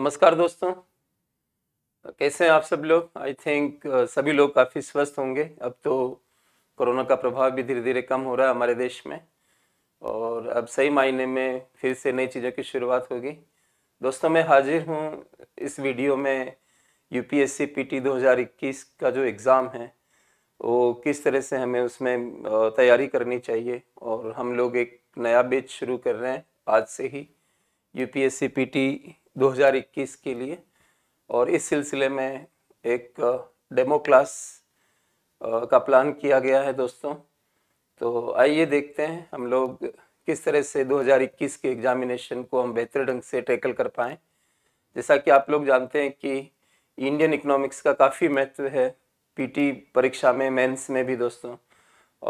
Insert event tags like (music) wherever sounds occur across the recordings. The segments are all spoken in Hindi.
नमस्कार दोस्तों कैसे हैं आप सब लोग आई थिंक uh, सभी लोग काफ़ी स्वस्थ होंगे अब तो कोरोना का प्रभाव भी धीरे धीरे कम हो रहा है हमारे देश में और अब सही मायने में फिर से नई चीज़ों की शुरुआत होगी दोस्तों मैं हाजिर हूँ इस वीडियो में यूपीएससी पीटी 2021 का जो एग्ज़ाम है वो किस तरह से हमें उसमें तैयारी करनी चाहिए और हम लोग एक नया बेच शुरू कर रहे हैं आज से ही यू पी 2021 के लिए और इस सिलसिले में एक डेमो क्लास का प्लान किया गया है दोस्तों तो आइए देखते हैं हम लोग किस तरह से 2021 के एग्जामिनेशन को हम बेहतर ढंग से टैकल कर पाएँ जैसा कि आप लोग जानते हैं कि इंडियन इकोनॉमिक्स का काफ़ी महत्व है पीटी परीक्षा में मेंस में भी दोस्तों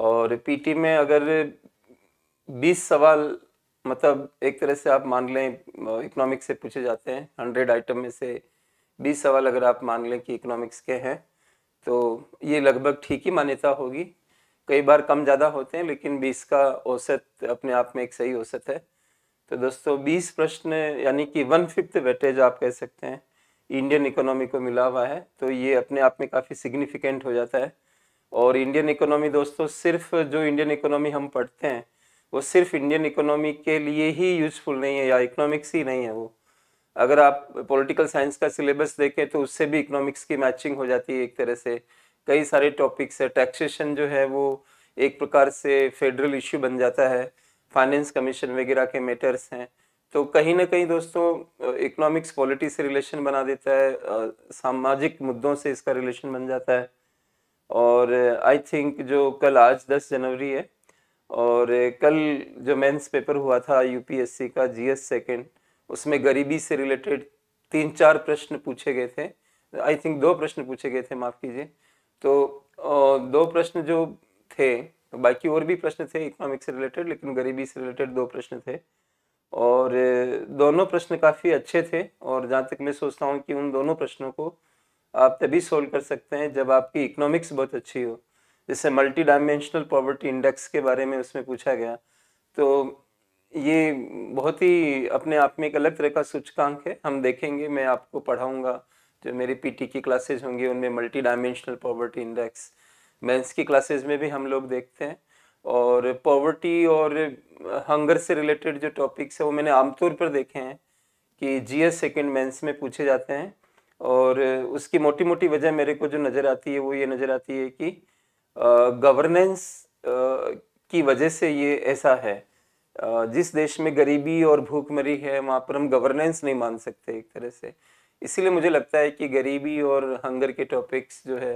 और पीटी में अगर 20 सवाल मतलब एक तरह से आप मान लें इकोनॉमिक्स से पूछे जाते हैं हंड्रेड आइटम में से बीस सवाल अगर आप मान लें कि इकोनॉमिक्स के हैं तो ये लगभग ठीक ही मान्यता होगी कई बार कम ज़्यादा होते हैं लेकिन बीस का औसत अपने आप में एक सही औसत है तो दोस्तों बीस प्रश्न यानी कि वन फिफ्थ वेटेज आप कह सकते हैं इंडियन इकोनॉमी को मिला हुआ है तो ये अपने आप में काफ़ी सिग्निफिकेंट हो जाता है और इंडियन इकोनॉमी दोस्तों सिर्फ जो इंडियन इकोनॉमी हम पढ़ते हैं वो सिर्फ इंडियन इकोनॉमी के लिए ही यूजफुल नहीं है या इकोनॉमिक्स ही नहीं है वो अगर आप पॉलिटिकल साइंस का सिलेबस देखें तो उससे भी इकोनॉमिक्स की मैचिंग हो जाती है एक तरह से कई सारे टॉपिक्स है टैक्सेशन जो है वो एक प्रकार से फेडरल इश्यू बन जाता है फाइनेंस कमीशन वगैरह के मैटर्स हैं तो कहीं ना कहीं दोस्तों इकोनॉमिक्स पॉलिटी से रिलेशन बना देता है सामाजिक मुद्दों से इसका रिलेशन बन जाता है और आई थिंक जो कल आज 10 जनवरी है और कल जो मेंस पेपर हुआ था यूपीएससी का जीएस सेकंड उसमें गरीबी से रिलेटेड तीन चार प्रश्न पूछे गए थे आई थिंक दो प्रश्न पूछे गए थे माफ़ कीजिए तो दो प्रश्न जो थे बाकी और भी प्रश्न थे इकोनॉमिक से रिलेटेड लेकिन गरीबी से रिलेटेड दो प्रश्न थे और दोनों प्रश्न काफ़ी अच्छे थे और जहाँ तक मैं सोचता हूँ कि उन दोनों प्रश्नों को आप तभी सोल्व कर सकते हैं जब आपकी इकोनॉमिक्स बहुत अच्छी हो जैसे मल्टी डायमेंशनल पॉवर्टी इंडेक्स के बारे में उसमें पूछा गया तो ये बहुत ही अपने आप में एक अलग तरह का सूचकांक है हम देखेंगे मैं आपको पढ़ाऊँगा जो मेरी पीटी की क्लासेज होंगी उनमें multi dimensional poverty index mains की क्लासेज में भी हम लोग देखते हैं और पॉवर्टी और हंगर से रिलेटेड जो टॉपिक्स है वो मैंने आमतौर पर देखे हैं कि जी एस सेकेंड मेंस में पूछे जाते हैं और उसकी मोटी मोटी वजह मेरे को जो नज़र आती है वो ये नज़र आती है कि गवर्नेंस की वजह से ये ऐसा है जिस देश में गरीबी और भूखमरी है वहाँ पर हम गवर्नेंस नहीं मान सकते एक तरह से इसीलिए मुझे लगता है कि गरीबी और हंगर के टॉपिक्स जो है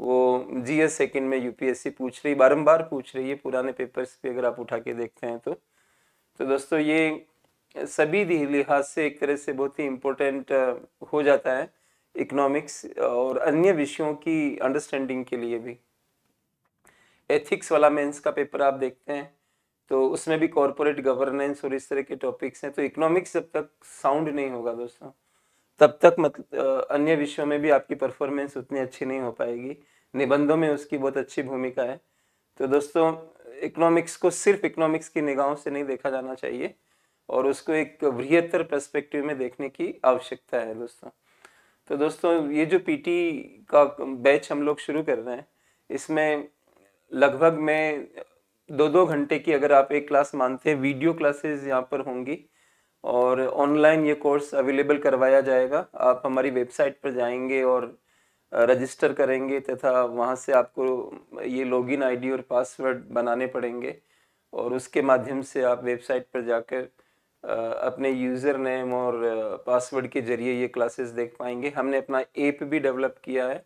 वो जी एस सेकेंड में यूपीएससी पूछ रही बारंबार पूछ रही है पुराने पेपर्स भी अगर आप उठा के देखते हैं तो तो दोस्तों ये सभी लिहाज से एक तरह से बहुत ही इम्पोर्टेंट हो जाता है इकोनॉमिक्स और अन्य विषयों की अंडरस्टैंडिंग के लिए भी एथिक्स वाला मेंस का पेपर आप देखते हैं तो उसमें भी कॉरपोरेट गवर्नेंस और इस तरह के टॉपिक्स हैं तो इकोनॉमिक्स जब तक साउंड नहीं होगा दोस्तों तब तक मतलब अन्य विषयों में भी आपकी परफॉर्मेंस उतनी अच्छी नहीं हो पाएगी निबंधों में उसकी बहुत अच्छी भूमिका है तो दोस्तों इकोनॉमिक्स को सिर्फ इकोनॉमिक्स की निगाहों से नहीं देखा जाना चाहिए और उसको एक बृहत्तर पर्सपेक्टिव में देखने की आवश्यकता है दोस्तों तो दोस्तों ये जो पीटी का बैच हम लोग शुरू कर रहे हैं इसमें लगभग मैं दो दो घंटे की अगर आप एक क्लास मानते हैं वीडियो क्लासेस यहाँ पर होंगी और ऑनलाइन ये कोर्स अवेलेबल करवाया जाएगा आप हमारी वेबसाइट पर जाएंगे और रजिस्टर करेंगे तथा वहाँ से आपको ये लॉगिन आईडी और पासवर्ड बनाने पड़ेंगे और उसके माध्यम से आप वेबसाइट पर जाकर अपने यूज़र नेम और पासवर्ड के जरिए ये क्लासेस देख पाएंगे हमने अपना ऐप भी डेवलप किया है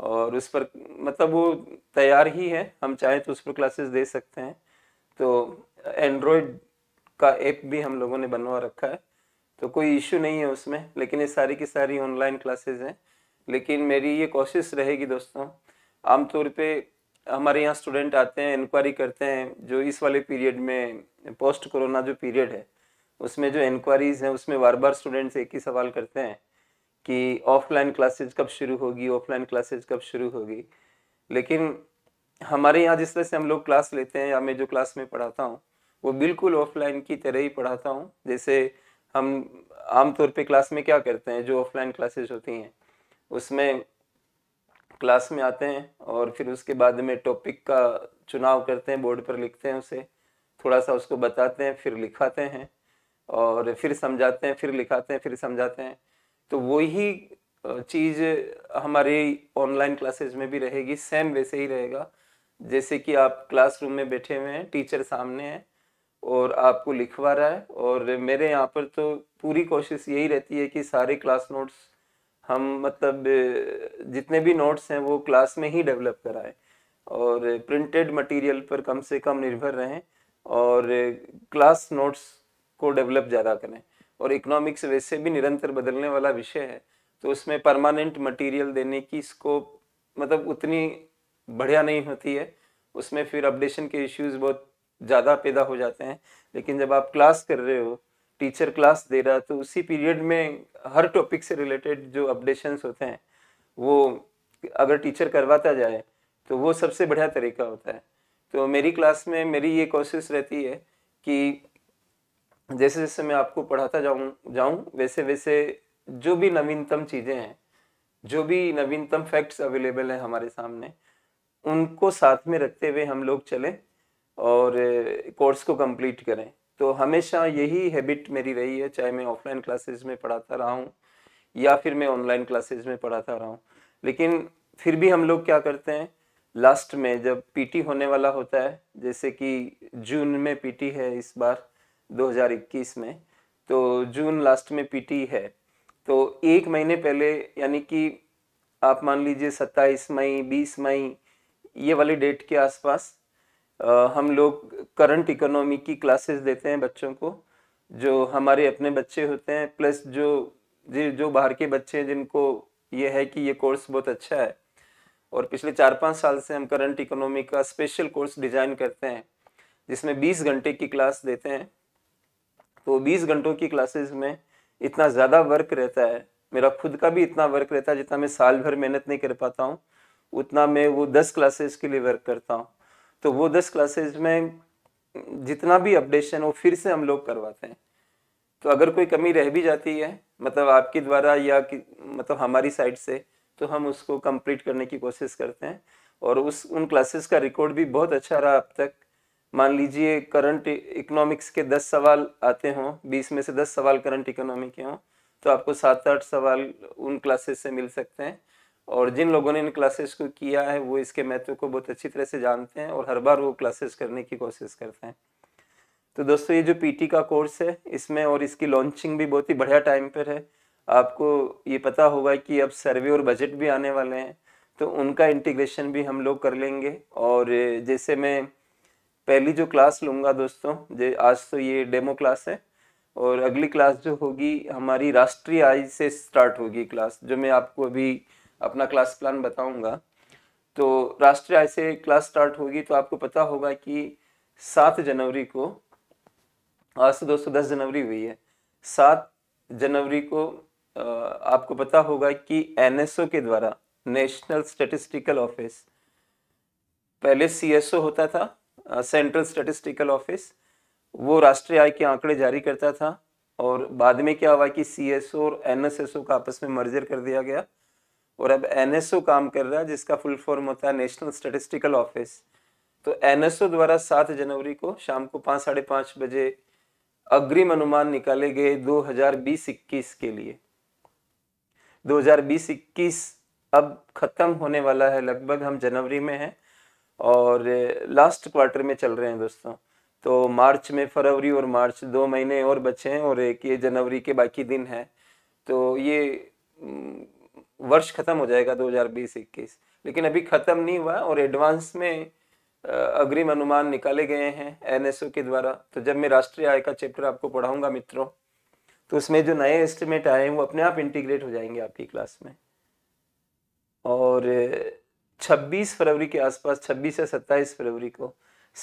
और उस पर मतलब वो तैयार ही है हम चाहें तो उस पर क्लासेस दे सकते हैं तो एंड्रॉयड का ऐप भी हम लोगों ने बनवा रखा है तो कोई इशू नहीं है उसमें लेकिन ये सारी की सारी ऑनलाइन क्लासेस हैं लेकिन मेरी ये कोशिश रहेगी दोस्तों आमतौर पे हमारे यहाँ स्टूडेंट आते हैं इंक्वायरी करते हैं जो इस वाले पीरियड में पोस्ट कोरोना जो पीरियड है उसमें जो इंक्वायरीज हैं उसमें बार बार स्टूडेंट्स एक ही सवाल करते हैं कि ऑफलाइन क्लासेज कब शुरू होगी ऑफलाइन क्लासेज कब शुरू होगी लेकिन हमारे यहाँ जिस तरह से हम लोग क्लास लेते हैं या मैं जो क्लास में पढ़ाता हूँ वो बिल्कुल ऑफलाइन की तरह ही पढ़ाता हूँ जैसे हम आमतौर पे क्लास में क्या करते हैं जो ऑफलाइन क्लासेज होती हैं उसमें क्लास में आते हैं और फिर उसके बाद में टॉपिक का चुनाव करते हैं बोर्ड पर लिखते हैं उसे थोड़ा सा उसको बताते हैं फिर लिखाते हैं और फिर समझाते हैं फिर लिखाते हैं फिर समझाते हैं तो वही चीज़ हमारे ऑनलाइन क्लासेस में भी रहेगी सेम वैसे ही रहेगा जैसे कि आप क्लासरूम में बैठे हुए हैं टीचर सामने है और आपको लिखवा रहा है और मेरे यहाँ पर तो पूरी कोशिश यही रहती है कि सारे क्लास नोट्स हम मतलब जितने भी नोट्स हैं वो क्लास में ही डेवलप कराएं और प्रिंटेड मटेरियल पर कम से कम निर्भर रहें और क्लास नोट्स को डेवलप ज़्यादा करें और इकोनॉमिक्स वैसे भी निरंतर बदलने वाला विषय है तो उसमें परमानेंट मटेरियल देने की स्कोप मतलब उतनी बढ़िया नहीं होती है उसमें फिर अपडेशन के इश्यूज बहुत ज़्यादा पैदा हो जाते हैं लेकिन जब आप क्लास कर रहे हो टीचर क्लास दे रहा तो उसी पीरियड में हर टॉपिक से रिलेटेड जो अपडेशन होते हैं वो अगर टीचर करवाता जाए तो वो सबसे बढ़िया तरीका होता है तो मेरी क्लास में मेरी ये कोशिश रहती है कि जैसे जैसे मैं आपको पढ़ाता जाऊँ जाऊँ वैसे वैसे जो भी नवीनतम चीज़ें हैं जो भी नवीनतम फैक्ट्स अवेलेबल हैं हमारे सामने उनको साथ में रखते हुए हम लोग चलें और कोर्स को कंप्लीट करें तो हमेशा यही हैबिट मेरी रही है चाहे मैं ऑफलाइन क्लासेस में पढ़ाता रहा हूँ या फिर मैं ऑनलाइन क्लासेस में पढ़ाता रहा हूँ लेकिन फिर भी हम लोग क्या करते हैं लास्ट में जब पीटी होने वाला होता है जैसे कि जून में पीटी है इस बार 2021 में तो जून लास्ट में पीटी है तो एक महीने पहले यानी कि आप मान लीजिए 27 मई 20 मई ये वाली डेट के आसपास हम लोग करंट इकोनॉमी की क्लासेस देते हैं बच्चों को जो हमारे अपने बच्चे होते हैं प्लस जो जो बाहर के बच्चे हैं जिनको ये है कि ये कोर्स बहुत अच्छा है और पिछले चार पाँच साल से हम करंट इकोनॉमी का स्पेशल कोर्स डिज़ाइन करते हैं जिसमें 20 घंटे की क्लास देते हैं तो 20 घंटों की क्लासेस में इतना ज़्यादा वर्क रहता है मेरा खुद का भी इतना वर्क रहता है जितना मैं साल भर मेहनत नहीं कर पाता हूँ उतना मैं वो दस क्लासेस के लिए वर्क करता हूँ तो वो दस क्लासेस में जितना भी अपडेशन वो फिर से हम लोग करवाते हैं तो अगर कोई कमी रह भी जाती है मतलब आपके द्वारा या कि, मतलब हमारी साइड से तो हम उसको कंप्लीट करने की कोशिश करते हैं और उस उन क्लासेस का रिकॉर्ड भी बहुत अच्छा रहा अब तक मान लीजिए करंट इकोनॉमिक्स के दस सवाल आते हों बीस में से दस सवाल करंट इकोनॉमी के हों तो आपको सात आठ सवाल उन क्लासेस से मिल सकते हैं और जिन लोगों ने इन क्लासेस को किया है वो इसके महत्व को बहुत अच्छी तरह से जानते हैं और हर बार वो क्लासेस करने की कोशिश करते हैं तो दोस्तों ये जो पीटी का कोर्स है इसमें और इसकी लॉन्चिंग भी बहुत ही बढ़िया टाइम पर है आपको ये पता होगा कि अब सर्वे और बजट भी आने वाले हैं तो उनका इंटीग्रेशन भी हम लोग कर लेंगे और जैसे मैं पहली जो क्लास लूंगा दोस्तों जे आज तो ये डेमो क्लास है और अगली क्लास जो होगी हमारी राष्ट्रीय आय से स्टार्ट होगी क्लास जो मैं आपको अभी अपना क्लास प्लान बताऊंगा तो राष्ट्रीय आय से क्लास स्टार्ट होगी तो आपको पता होगा कि सात जनवरी को आज तो दोस्तों दस जनवरी हुई है सात जनवरी को आपको पता होगा कि एनएसओ के द्वारा नेशनल स्टेटिस्टिकल ऑफिस पहले सीएसओ होता था सेंट्रल स्टेटिस्टिकल ऑफिस वो राष्ट्रीय आय के आंकड़े जारी करता था और बाद में क्या हुआ कि सी और एन का आपस में मर्जर कर दिया गया और अब एन काम कर रहा है जिसका फुल फॉर्म होता है नेशनल स्टेटिस्टिकल ऑफिस तो एन द्वारा सात जनवरी को शाम को पाँच साढ़े पाँच बजे अग्रिम अनुमान निकाले गए बीस इक्कीस के लिए बीस इक्कीस अब खत्म होने वाला है लगभग हम जनवरी में हैं और लास्ट क्वार्टर में चल रहे हैं दोस्तों तो मार्च में फरवरी और मार्च दो महीने और बचे हैं और एक ये जनवरी के बाकी दिन हैं तो ये हम्म, वर्ष ख़त्म हो जाएगा 2020-21 लेकिन अभी ख़त्म नहीं हुआ और एडवांस में अग्रिम अनुमान निकाले गए हैं एनएसओ के द्वारा तो जब मैं राष्ट्रीय आय का चैप्टर आपको पढ़ाऊंगा मित्रों तो उसमें जो नए एस्टिमेट आए हैं वो अपने आप इंटीग्रेट हो जाएंगे आपकी क्लास में और 26 फरवरी के आसपास 26 या 27 फरवरी को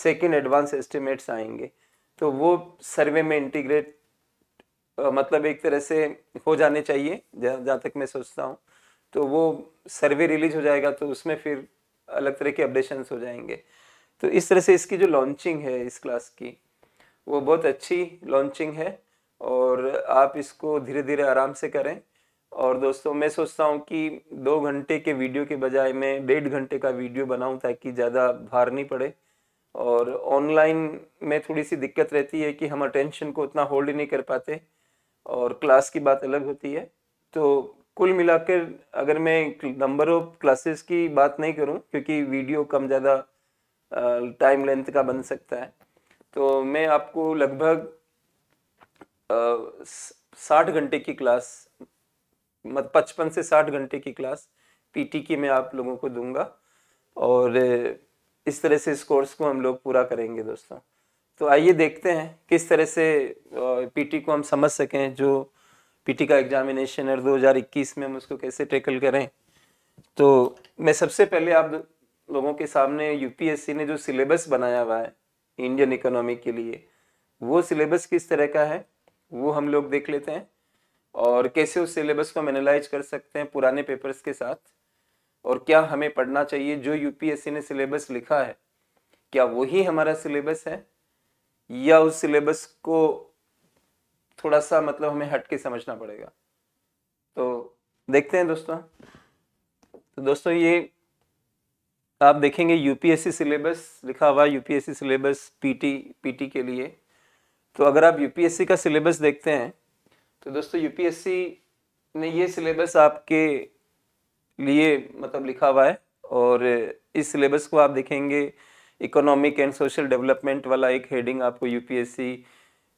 सेकेंड एडवांस एस्टिमेट्स आएंगे तो वो सर्वे में इंटीग्रेट मतलब एक तरह से हो जाने चाहिए जहाँ तक मैं सोचता हूँ तो वो सर्वे रिलीज हो जाएगा तो उसमें फिर अलग तरह के अपडेशन हो जाएंगे तो इस तरह से इसकी जो लॉन्चिंग है इस क्लास की वो बहुत अच्छी लॉन्चिंग है और आप इसको धीरे धीरे आराम से करें और दोस्तों मैं सोचता हूँ कि दो घंटे के वीडियो के बजाय मैं डेढ़ घंटे का वीडियो बनाऊँ ताकि ज़्यादा भार नहीं पड़े और ऑनलाइन में थोड़ी सी दिक्कत रहती है कि हम अटेंशन को उतना होल्ड ही नहीं कर पाते और क्लास की बात अलग होती है तो कुल मिलाकर अगर मैं नंबर ऑफ क्लासेस की बात नहीं करूं क्योंकि वीडियो कम ज़्यादा टाइम लेंथ का बन सकता है तो मैं आपको लगभग साठ घंटे की क्लास मत पचपन से साठ घंटे की क्लास पीटी की मैं आप लोगों को दूंगा और इस तरह से इस कोर्स को हम लोग पूरा करेंगे दोस्तों तो आइए देखते हैं किस तरह से पीटी को हम समझ सकें जो पीटी का एग्जामिनेशन है 2021 में हम उसको कैसे टेकल करें तो मैं सबसे पहले आप लोगों के सामने यूपीएससी ने जो सिलेबस बनाया हुआ है इंडियन इकोनॉमी के लिए वो सिलेबस किस तरह का है वो हम लोग देख लेते हैं और कैसे उस सिलेबस को हम एनालाइज कर सकते हैं पुराने पेपर्स के साथ और क्या हमें पढ़ना चाहिए जो यूपीएससी ने सिलेबस लिखा है क्या वही हमारा सिलेबस है या उस सिलेबस को थोड़ा सा मतलब हमें हट के समझना पड़ेगा तो देखते हैं दोस्तों तो दोस्तों ये आप देखेंगे यूपीएससी सिलेबस लिखा हुआ यूपीएससी सिलेबस पीटी पीटी के लिए तो अगर आप यूपीएससी का सिलेबस देखते हैं तो दोस्तों यूपीएससी ने ये सिलेबस आपके लिए मतलब लिखा हुआ है और इस सिलेबस को आप देखेंगे इकोनॉमिक एंड सोशल डेवलपमेंट वाला एक हेडिंग आपको यूपीएससी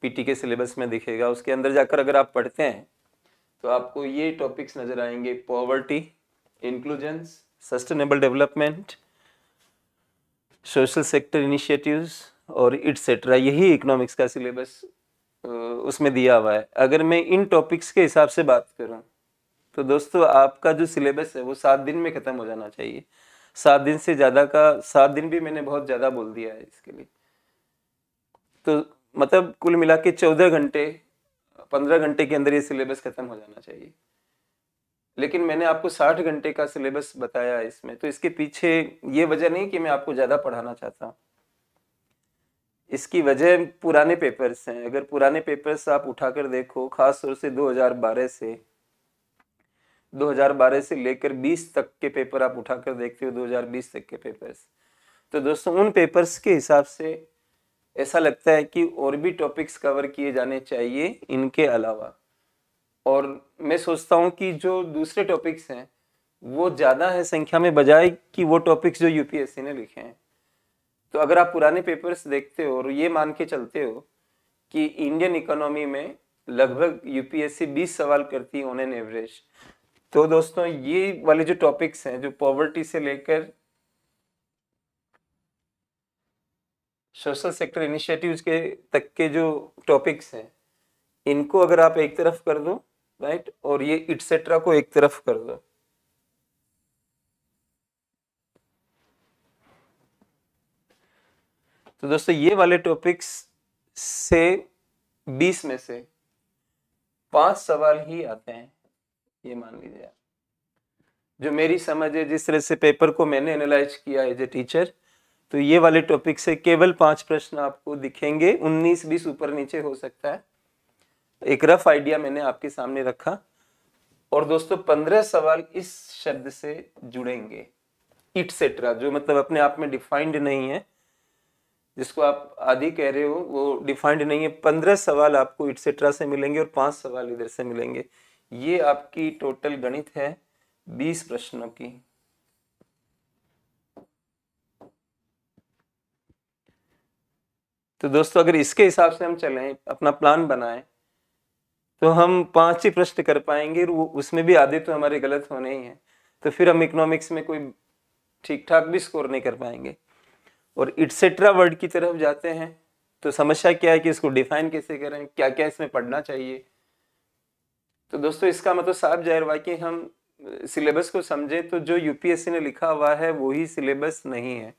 पीटी के सिलेबस में दिखेगा उसके अंदर जाकर अगर आप पढ़ते हैं तो आपको ये टॉपिक्स नज़र आएंगे poverty inclusions sustainable development social sector initiatives और इट्सेट्रा यही इकोनॉमिक्स का सिलेबस उसमें दिया हुआ है अगर मैं इन टॉपिक्स के हिसाब से बात करूँ तो दोस्तों आपका जो सिलेबस है वो सात दिन में ख़त्म हो जाना चाहिए सात दिन से ज़्यादा का सात दिन भी मैंने बहुत ज़्यादा बोल दिया है इसके लिए तो मतलब कुल मिला के चौदह घंटे पंद्रह घंटे के अंदर ये सिलेबस ख़त्म हो जाना चाहिए लेकिन मैंने आपको साठ घंटे का सिलेबस बताया इसमें तो इसके पीछे ये वजह नहीं कि मैं आपको ज़्यादा पढ़ाना चाहता हूँ इसकी वजह पुराने पेपर्स हैं अगर पुराने पेपर्स आप उठाकर देखो खास तौर से 2012 से 2012 से लेकर 20 तक के पेपर आप उठाकर देखते हो 2020 तक के पेपर्स तो दोस्तों उन पेपर्स के हिसाब से ऐसा लगता है कि और भी टॉपिक्स कवर किए जाने चाहिए इनके अलावा और मैं सोचता हूँ कि जो दूसरे टॉपिक्स हैं वो ज़्यादा है संख्या में बजाय कि वो टॉपिक्स जो यूपीएससी ने लिखे हैं तो अगर आप पुराने पेपर्स देखते हो और ये मान के चलते हो कि इंडियन इकोनॉमी में लगभग यूपीएससी 20 सवाल करती है ऑन एन एवरेज तो दोस्तों ये वाले जो टॉपिक्स हैं जो पॉवर्टी से लेकर सोशल सेक्टर इनिशिएटिव्स के तक के जो टॉपिक्स हैं इनको अगर आप एक तरफ कर दो राइट और ये इट्सेट्रा को एक तरफ कर दो तो दोस्तों ये वाले टॉपिक्स से 20 में से पांच सवाल ही आते हैं ये मान लीजिए जो मेरी समझ है जिस तरह से पेपर को मैंने एनालाइज किया एज ए टीचर तो ये वाले टॉपिक से केवल पांच प्रश्न आपको दिखेंगे 19 बीस ऊपर नीचे हो सकता है एक रफ आइडिया मैंने आपके सामने रखा और दोस्तों पंद्रह सवाल इस शब्द से जुड़ेंगे सेट्रा जो मतलब अपने आप में डिफाइंड नहीं है जिसको आप आधी कह रहे हो वो डिफाइंड नहीं है पंद्रह सवाल आपको इट्सेट्रा से मिलेंगे और पांच सवाल इधर से मिलेंगे ये आपकी टोटल गणित है बीस प्रश्नों की तो दोस्तों अगर इसके हिसाब से हम चलें अपना प्लान बनाएं तो हम पांच ही प्रश्न कर पाएंगे वो उसमें भी आधे तो हमारे गलत होने ही हैं तो फिर हम इकोनॉमिक्स में कोई ठीक ठाक भी स्कोर नहीं कर पाएंगे और इट्सेट्रा वर्ड की तरफ जाते हैं तो समस्या क्या है कि इसको डिफाइन कैसे करें क्या क्या इसमें पढ़ना चाहिए तो दोस्तों इसका मतलब साफ जाहिर हुआ कि हम सिलेबस को समझें तो जो यूपीएससी ने लिखा हुआ है वही सिलेबस नहीं है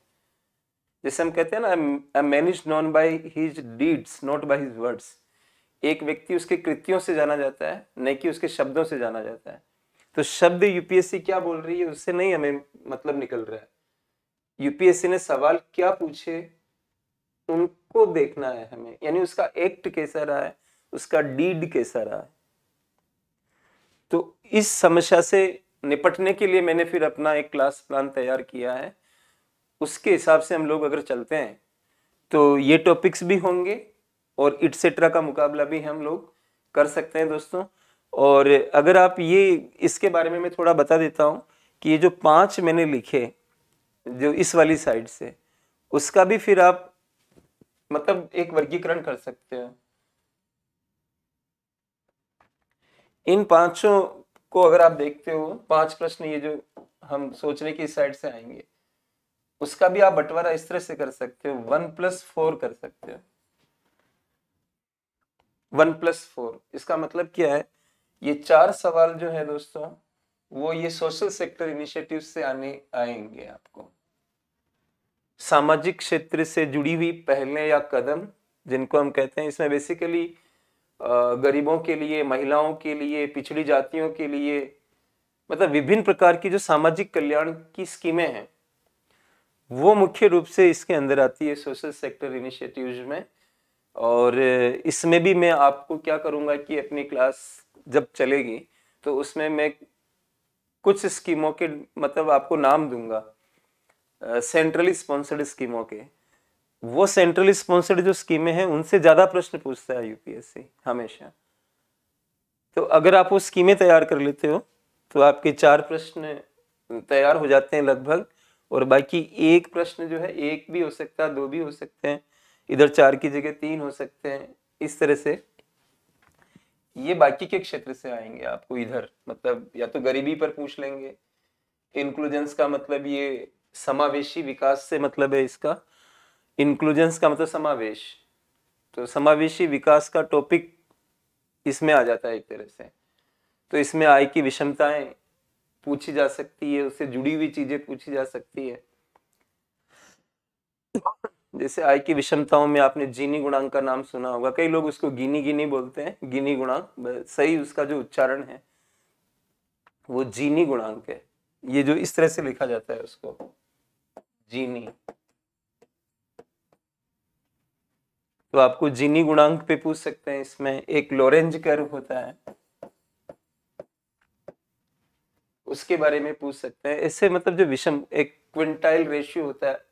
जैसे हम कहते हैं ना man is known by his deeds not by his words एक व्यक्ति उसके कृतियों से जाना जाता है न कि उसके शब्दों से जाना जाता है तो शब्द यूपीएससी क्या बोल रही है उससे नहीं हमें मतलब निकल रहा है यूपीएससी ने सवाल क्या पूछे उनको देखना है हमें यानी उसका एक्ट कैसा रहा है उसका डीड कैसा रहा है तो इस समस्या से निपटने के लिए मैंने फिर अपना एक क्लास प्लान तैयार किया है उसके हिसाब से हम लोग अगर चलते हैं तो ये टॉपिक्स भी होंगे और इट्सेट्रा का मुकाबला भी हम लोग कर सकते हैं दोस्तों और अगर आप ये इसके बारे में मैं थोड़ा बता देता हूँ कि ये जो पांच मैंने लिखे जो इस वाली साइड से उसका भी फिर आप मतलब एक वर्गीकरण कर सकते हैं इन पांचों को अगर आप देखते हो पांच प्रश्न ये जो हम सोचने की साइड से आएंगे उसका भी आप बंटवारा इस तरह से कर सकते हो वन प्लस फोर कर सकते हो वन प्लस फोर इसका मतलब क्या है ये चार सवाल जो है दोस्तों वो ये सोशल सेक्टर इनिशिएटिव से आने आएंगे आपको सामाजिक क्षेत्र से जुड़ी हुई पहले या कदम जिनको हम कहते हैं इसमें बेसिकली गरीबों के लिए महिलाओं के लिए पिछड़ी जातियों के लिए मतलब विभिन्न प्रकार की जो सामाजिक कल्याण की स्कीमें हैं वो मुख्य रूप से इसके अंदर आती है सोशल सेक्टर इनिशिएटिव्स में और इसमें भी मैं आपको क्या करूँगा कि अपनी क्लास जब चलेगी तो उसमें मैं कुछ स्कीमों के मतलब आपको नाम दूंगा सेंट्रली स्पॉन्सर्ड स्कीमों के वो सेंट्रली स्पॉन्सर्ड जो स्कीमें हैं उनसे ज़्यादा प्रश्न पूछता है यूपीएससी हमेशा तो अगर आप वो स्कीमें तैयार कर लेते हो तो आपके चार प्रश्न तैयार हो जाते हैं लगभग और बाकी एक प्रश्न जो है एक भी हो सकता है दो भी हो सकते हैं इधर चार की जगह तीन हो सकते हैं इस तरह से ये बाकी के क्षेत्र से आएंगे आपको इधर मतलब या तो गरीबी पर पूछ लेंगे इंक्लूजेंस का मतलब ये समावेशी विकास से मतलब है इसका इंक्लूजन्स का मतलब समावेश तो समावेशी विकास का टॉपिक इसमें आ जाता है एक तरह से तो इसमें आय की विषमताएं पूछी जा सकती है उससे जुड़ी हुई चीजें पूछी जा सकती है जैसे आय की विषमताओं में आपने जीनी गुणांक का नाम सुना होगा कई लोग उसको गिनी गिनी बोलते हैं गिनी गुणांक सही उसका जो उच्चारण है वो जीनी गुणांक है ये जो इस तरह से लिखा जाता है उसको जीनी तो आपको जीनी गुणांक पे पूछ सकते हैं इसमें एक लोरेंज कर्व होता है उसके बारे में पूछ सकते हैं इससे मतलब जो विषम एक क्विंटाइल रेशियो होता है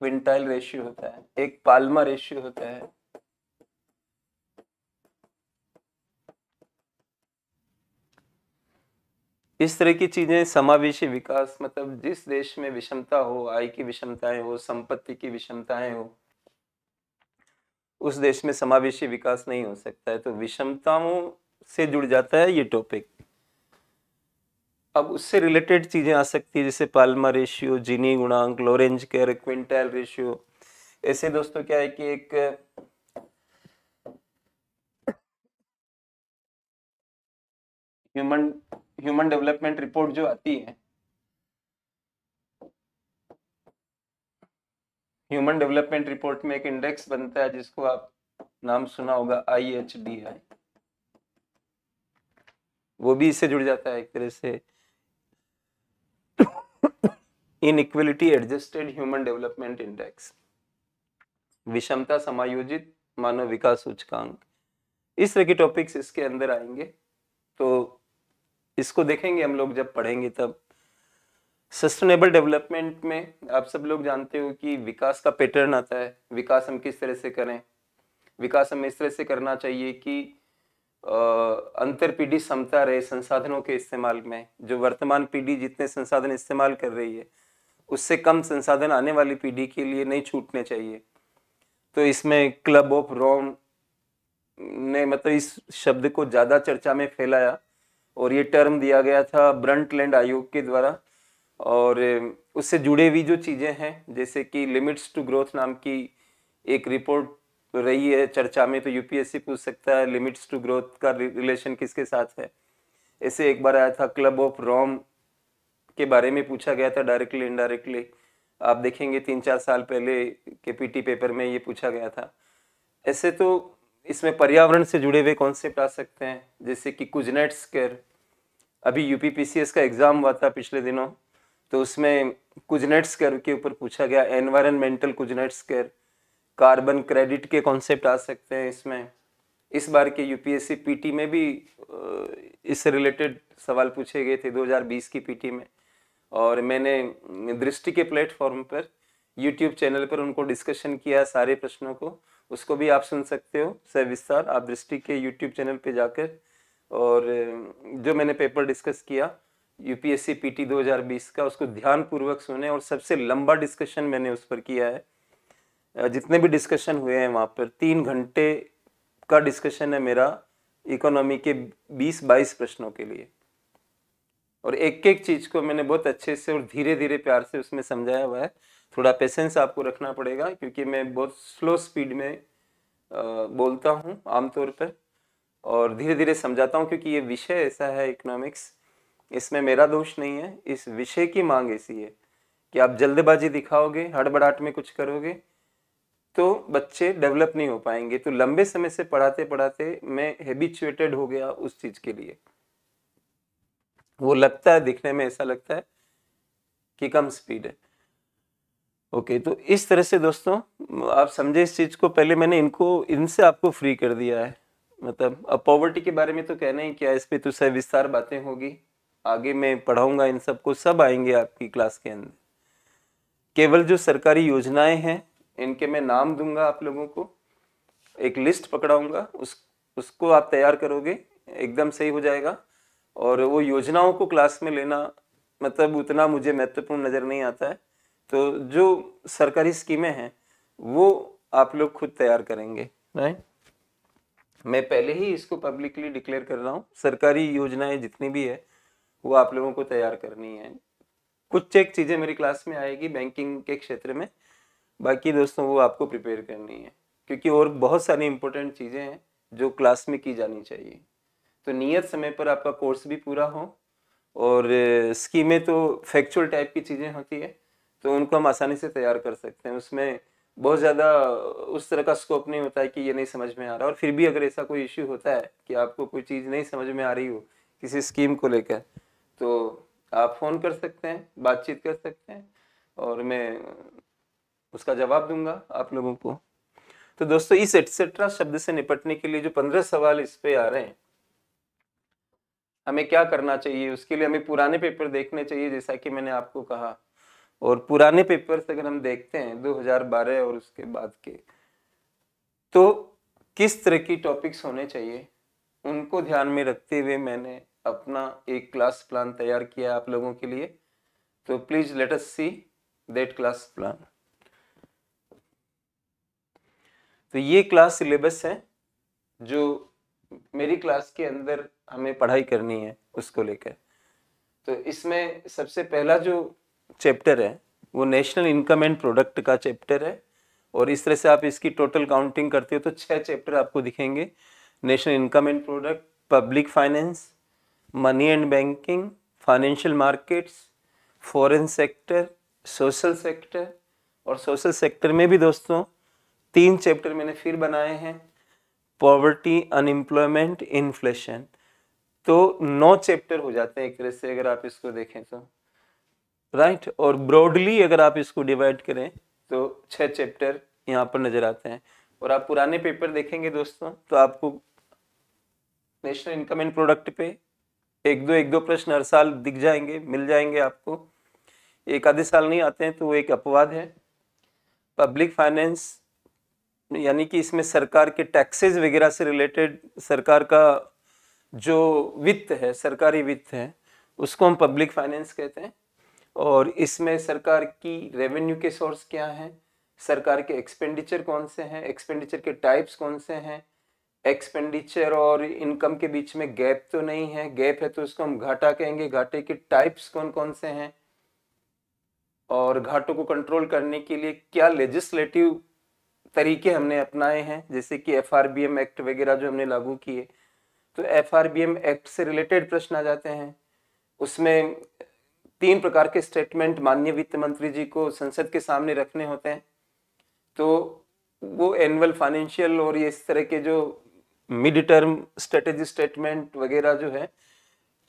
क्विंटाइल रेशियो होता है एक पाल्मा रेशियो होता है इस तरह की चीज़ें समावेशी विकास मतलब जिस देश में विषमता हो आय की विषमताएं हो संपत्ति की विषमताएं हो उस देश में समावेशी विकास नहीं हो सकता है तो विषमताओं से जुड़ जाता है ये टॉपिक अब उससे रिलेटेड चीज़ें आ सकती है जैसे पालमा रेशियो जीनी गुणांक लोरेंज केयर क्विंटाइल रेशियो ऐसे दोस्तों क्या है कि एक ह्यूमन ह्यूमन डेवलपमेंट रिपोर्ट जो आती है ह्यूमन डेवलपमेंट रिपोर्ट में एक इंडेक्स बनता है जिसको आप नाम सुना होगा आई एच डी आई वो भी इससे जुड़ जाता है एक तरह से inequality adjusted human development index विषमता समायोजित मानव विकास सूचकांक इस तरह के टॉपिक्स इसके अंदर आएंगे तो इसको देखेंगे हम लोग जब पढ़ेंगे तब सस्टेनेबल डेवलपमेंट में आप सब लोग जानते हो कि विकास का पैटर्न आता है विकास हम किस तरह से करें विकास हमें इस तरह से करना चाहिए कि अंतर पीढ़ी समता रहे संसाधनों के इस्तेमाल में जो वर्तमान पीढ़ी जितने संसाधन इस्तेमाल कर रही है उससे कम संसाधन आने वाली पीढ़ी के लिए नहीं छूटने चाहिए तो इसमें क्लब ऑफ रोम ने मतलब इस शब्द को ज़्यादा चर्चा में फैलाया और ये टर्म दिया गया था ब्रंट लैंड आयोग के द्वारा और उससे जुड़े हुई जो चीज़ें हैं जैसे कि लिमिट्स टू ग्रोथ नाम की एक रिपोर्ट रही है चर्चा में तो यूपीएससी पूछ सकता है लिमिट्स टू ग्रोथ का रिलेशन किसके साथ है ऐसे एक बार आया था क्लब ऑफ रोम के बारे में पूछा गया था डायरेक्टली इनडायरेक्टली आप देखेंगे तीन चार साल पहले के पी पेपर में ये पूछा गया था ऐसे तो इसमें पर्यावरण से जुड़े हुए कॉन्सेप्ट आ सकते हैं जैसे कि कुजनेट्स केयर अभी यूपीपीसीएस का एग्ज़ाम हुआ था पिछले दिनों तो उसमें कुजनेट्स केयर के ऊपर पूछा गया environmental Kuznets curve carbon credit के कॉन्सेप्ट आ सकते हैं इसमें इस बार के यूपीएससी पीटी में भी इससे रिलेटेड सवाल पूछे गए थे 2020 की पीटी में और मैंने दृष्टि के प्लेटफॉर्म पर यूट्यूब चैनल पर उनको डिस्कशन किया सारे प्रश्नों को उसको भी आप सुन सकते हो सविस्तार आप दृष्टि के यूट्यूब चैनल पर जाकर और जो मैंने पेपर डिस्कस किया यूपीएससी पीटी 2020 का उसको ध्यानपूर्वक सुने और सबसे लंबा डिस्कशन मैंने उस पर किया है जितने भी डिस्कशन हुए हैं वहाँ पर तीन घंटे का डिस्कशन है मेरा इकोनॉमी के 20-22 प्रश्नों के लिए और एक एक चीज़ को मैंने बहुत अच्छे से और धीरे धीरे प्यार से उसमें समझाया हुआ है थोड़ा पेशेंस आपको रखना पड़ेगा क्योंकि मैं बहुत स्लो स्पीड में बोलता हूँ आमतौर पर और धीरे धीरे समझाता हूँ क्योंकि ये विषय ऐसा है इकोनॉमिक्स इसमें मेरा दोष नहीं है इस विषय की मांग ऐसी है कि आप जल्दबाजी दिखाओगे हड़बड़ाहट में कुछ करोगे तो बच्चे डेवलप नहीं हो पाएंगे तो लंबे समय से पढ़ाते पढ़ाते मैं हैबिचुएटेड हो गया उस चीज़ के लिए वो लगता है दिखने में ऐसा लगता है कि कम स्पीड है ओके तो इस तरह से दोस्तों आप समझे इस चीज़ को पहले मैंने इनको इनसे आपको फ्री कर दिया है मतलब अब पॉवर्टी के बारे में तो कहना ही क्या इस पर तो विस्तार बातें होगी आगे मैं पढ़ाऊंगा इन सबको सब आएंगे आपकी क्लास के अंदर केवल जो सरकारी योजनाएं हैं इनके मैं नाम दूंगा आप लोगों को एक लिस्ट पकड़ाऊंगा उस उसको आप तैयार करोगे एकदम सही हो जाएगा और वो योजनाओं को क्लास में लेना मतलब उतना मुझे महत्वपूर्ण नज़र नहीं आता है तो जो सरकारी स्कीमें हैं वो आप लोग खुद तैयार करेंगे राइट मैं पहले ही इसको पब्लिकली डिक्लेयर कर रहा हूँ सरकारी योजनाएं जितनी भी है वो आप लोगों को तैयार करनी है कुछ एक चीज़ें मेरी क्लास में आएगी बैंकिंग के क्षेत्र में बाकी दोस्तों वो आपको प्रिपेयर करनी है क्योंकि और बहुत सारी इंपॉर्टेंट चीज़ें हैं जो क्लास में की जानी चाहिए तो नियत समय पर आपका कोर्स भी पूरा हो और स्कीमें तो फैक्चुअल टाइप की चीज़ें होती है तो उनको हम आसानी से तैयार कर सकते हैं उसमें बहुत ज़्यादा उस तरह का स्कोप नहीं होता है कि ये नहीं समझ में आ रहा और फिर भी अगर ऐसा कोई इश्यू होता है कि आपको कोई चीज़ नहीं समझ में आ रही हो किसी स्कीम को लेकर तो आप फ़ोन कर सकते हैं बातचीत कर सकते हैं और मैं उसका जवाब दूंगा आप लोगों को तो दोस्तों इस एटसेट्रा शब्द से निपटने के लिए जो पंद्रह सवाल इस पे आ रहे हैं हमें क्या करना चाहिए उसके लिए हमें पुराने पेपर देखने चाहिए जैसा कि मैंने आपको कहा और पुराने पेपर्स अगर हम देखते हैं 2012 और उसके बाद के तो किस तरह की टॉपिक्स होने चाहिए उनको ध्यान में रखते हुए मैंने अपना एक क्लास प्लान तैयार किया आप लोगों के लिए तो please let us see that class plan तो ये क्लास सिलेबस है जो मेरी क्लास के अंदर हमें पढ़ाई करनी है उसको लेकर तो इसमें सबसे पहला जो चैप्टर है वो नेशनल इनकम एंड प्रोडक्ट का चैप्टर है और इस तरह से आप इसकी टोटल काउंटिंग करते हो तो छः चैप्टर आपको दिखेंगे national income and product public finance money and banking financial markets foreign sector social sector और सोशल सेक्टर में भी दोस्तों तीन चैप्टर मैंने फिर बनाए हैं पॉवर्टी अनएम्प्लॉयमेंट इन्फ्लेशन तो नौ चैप्टर हो जाते हैं एक तरह से अगर आप इसको देखें तो राइट right? और ब्रॉडली अगर आप इसको डिवाइड करें तो छह चैप्टर यहाँ पर नज़र आते हैं और आप पुराने पेपर देखेंगे दोस्तों तो आपको नेशनल इनकम एंड प्रोडक्ट पे एक दो एक दो प्रश्न हर साल दिख जाएंगे मिल जाएंगे आपको एक आधे साल नहीं आते हैं तो वो एक अपवाद है पब्लिक फाइनेंस यानी कि इसमें सरकार के टैक्सेस वगैरह से रिलेटेड सरकार का जो वित्त है सरकारी वित्त है उसको हम पब्लिक फाइनेंस कहते हैं और इसमें सरकार की रेवेन्यू के सोर्स क्या हैं सरकार के एक्सपेंडिचर कौन से हैं एक्सपेंडिचर के टाइप्स कौन से हैं एक्सपेंडिचर और इनकम के बीच में गैप तो नहीं है गैप है तो उसको हम घाटा कहेंगे घाटे के टाइप्स कौन कौन से हैं और घाटों को कंट्रोल करने के लिए क्या लेजिस्लेटिव तरीके हमने अपनाए हैं जैसे कि एफ एक्ट वगैरह जो हमने लागू किए तो एफ एक्ट से रिलेटेड प्रश्न आ जाते हैं उसमें तीन प्रकार के स्टेटमेंट माननीय वित्त मंत्री जी को संसद के सामने रखने होते हैं तो वो एनुअल फाइनेंशियल और ये इस तरह के जो मिड टर्म स्ट्रेटेजी स्टेटमेंट वगैरह जो है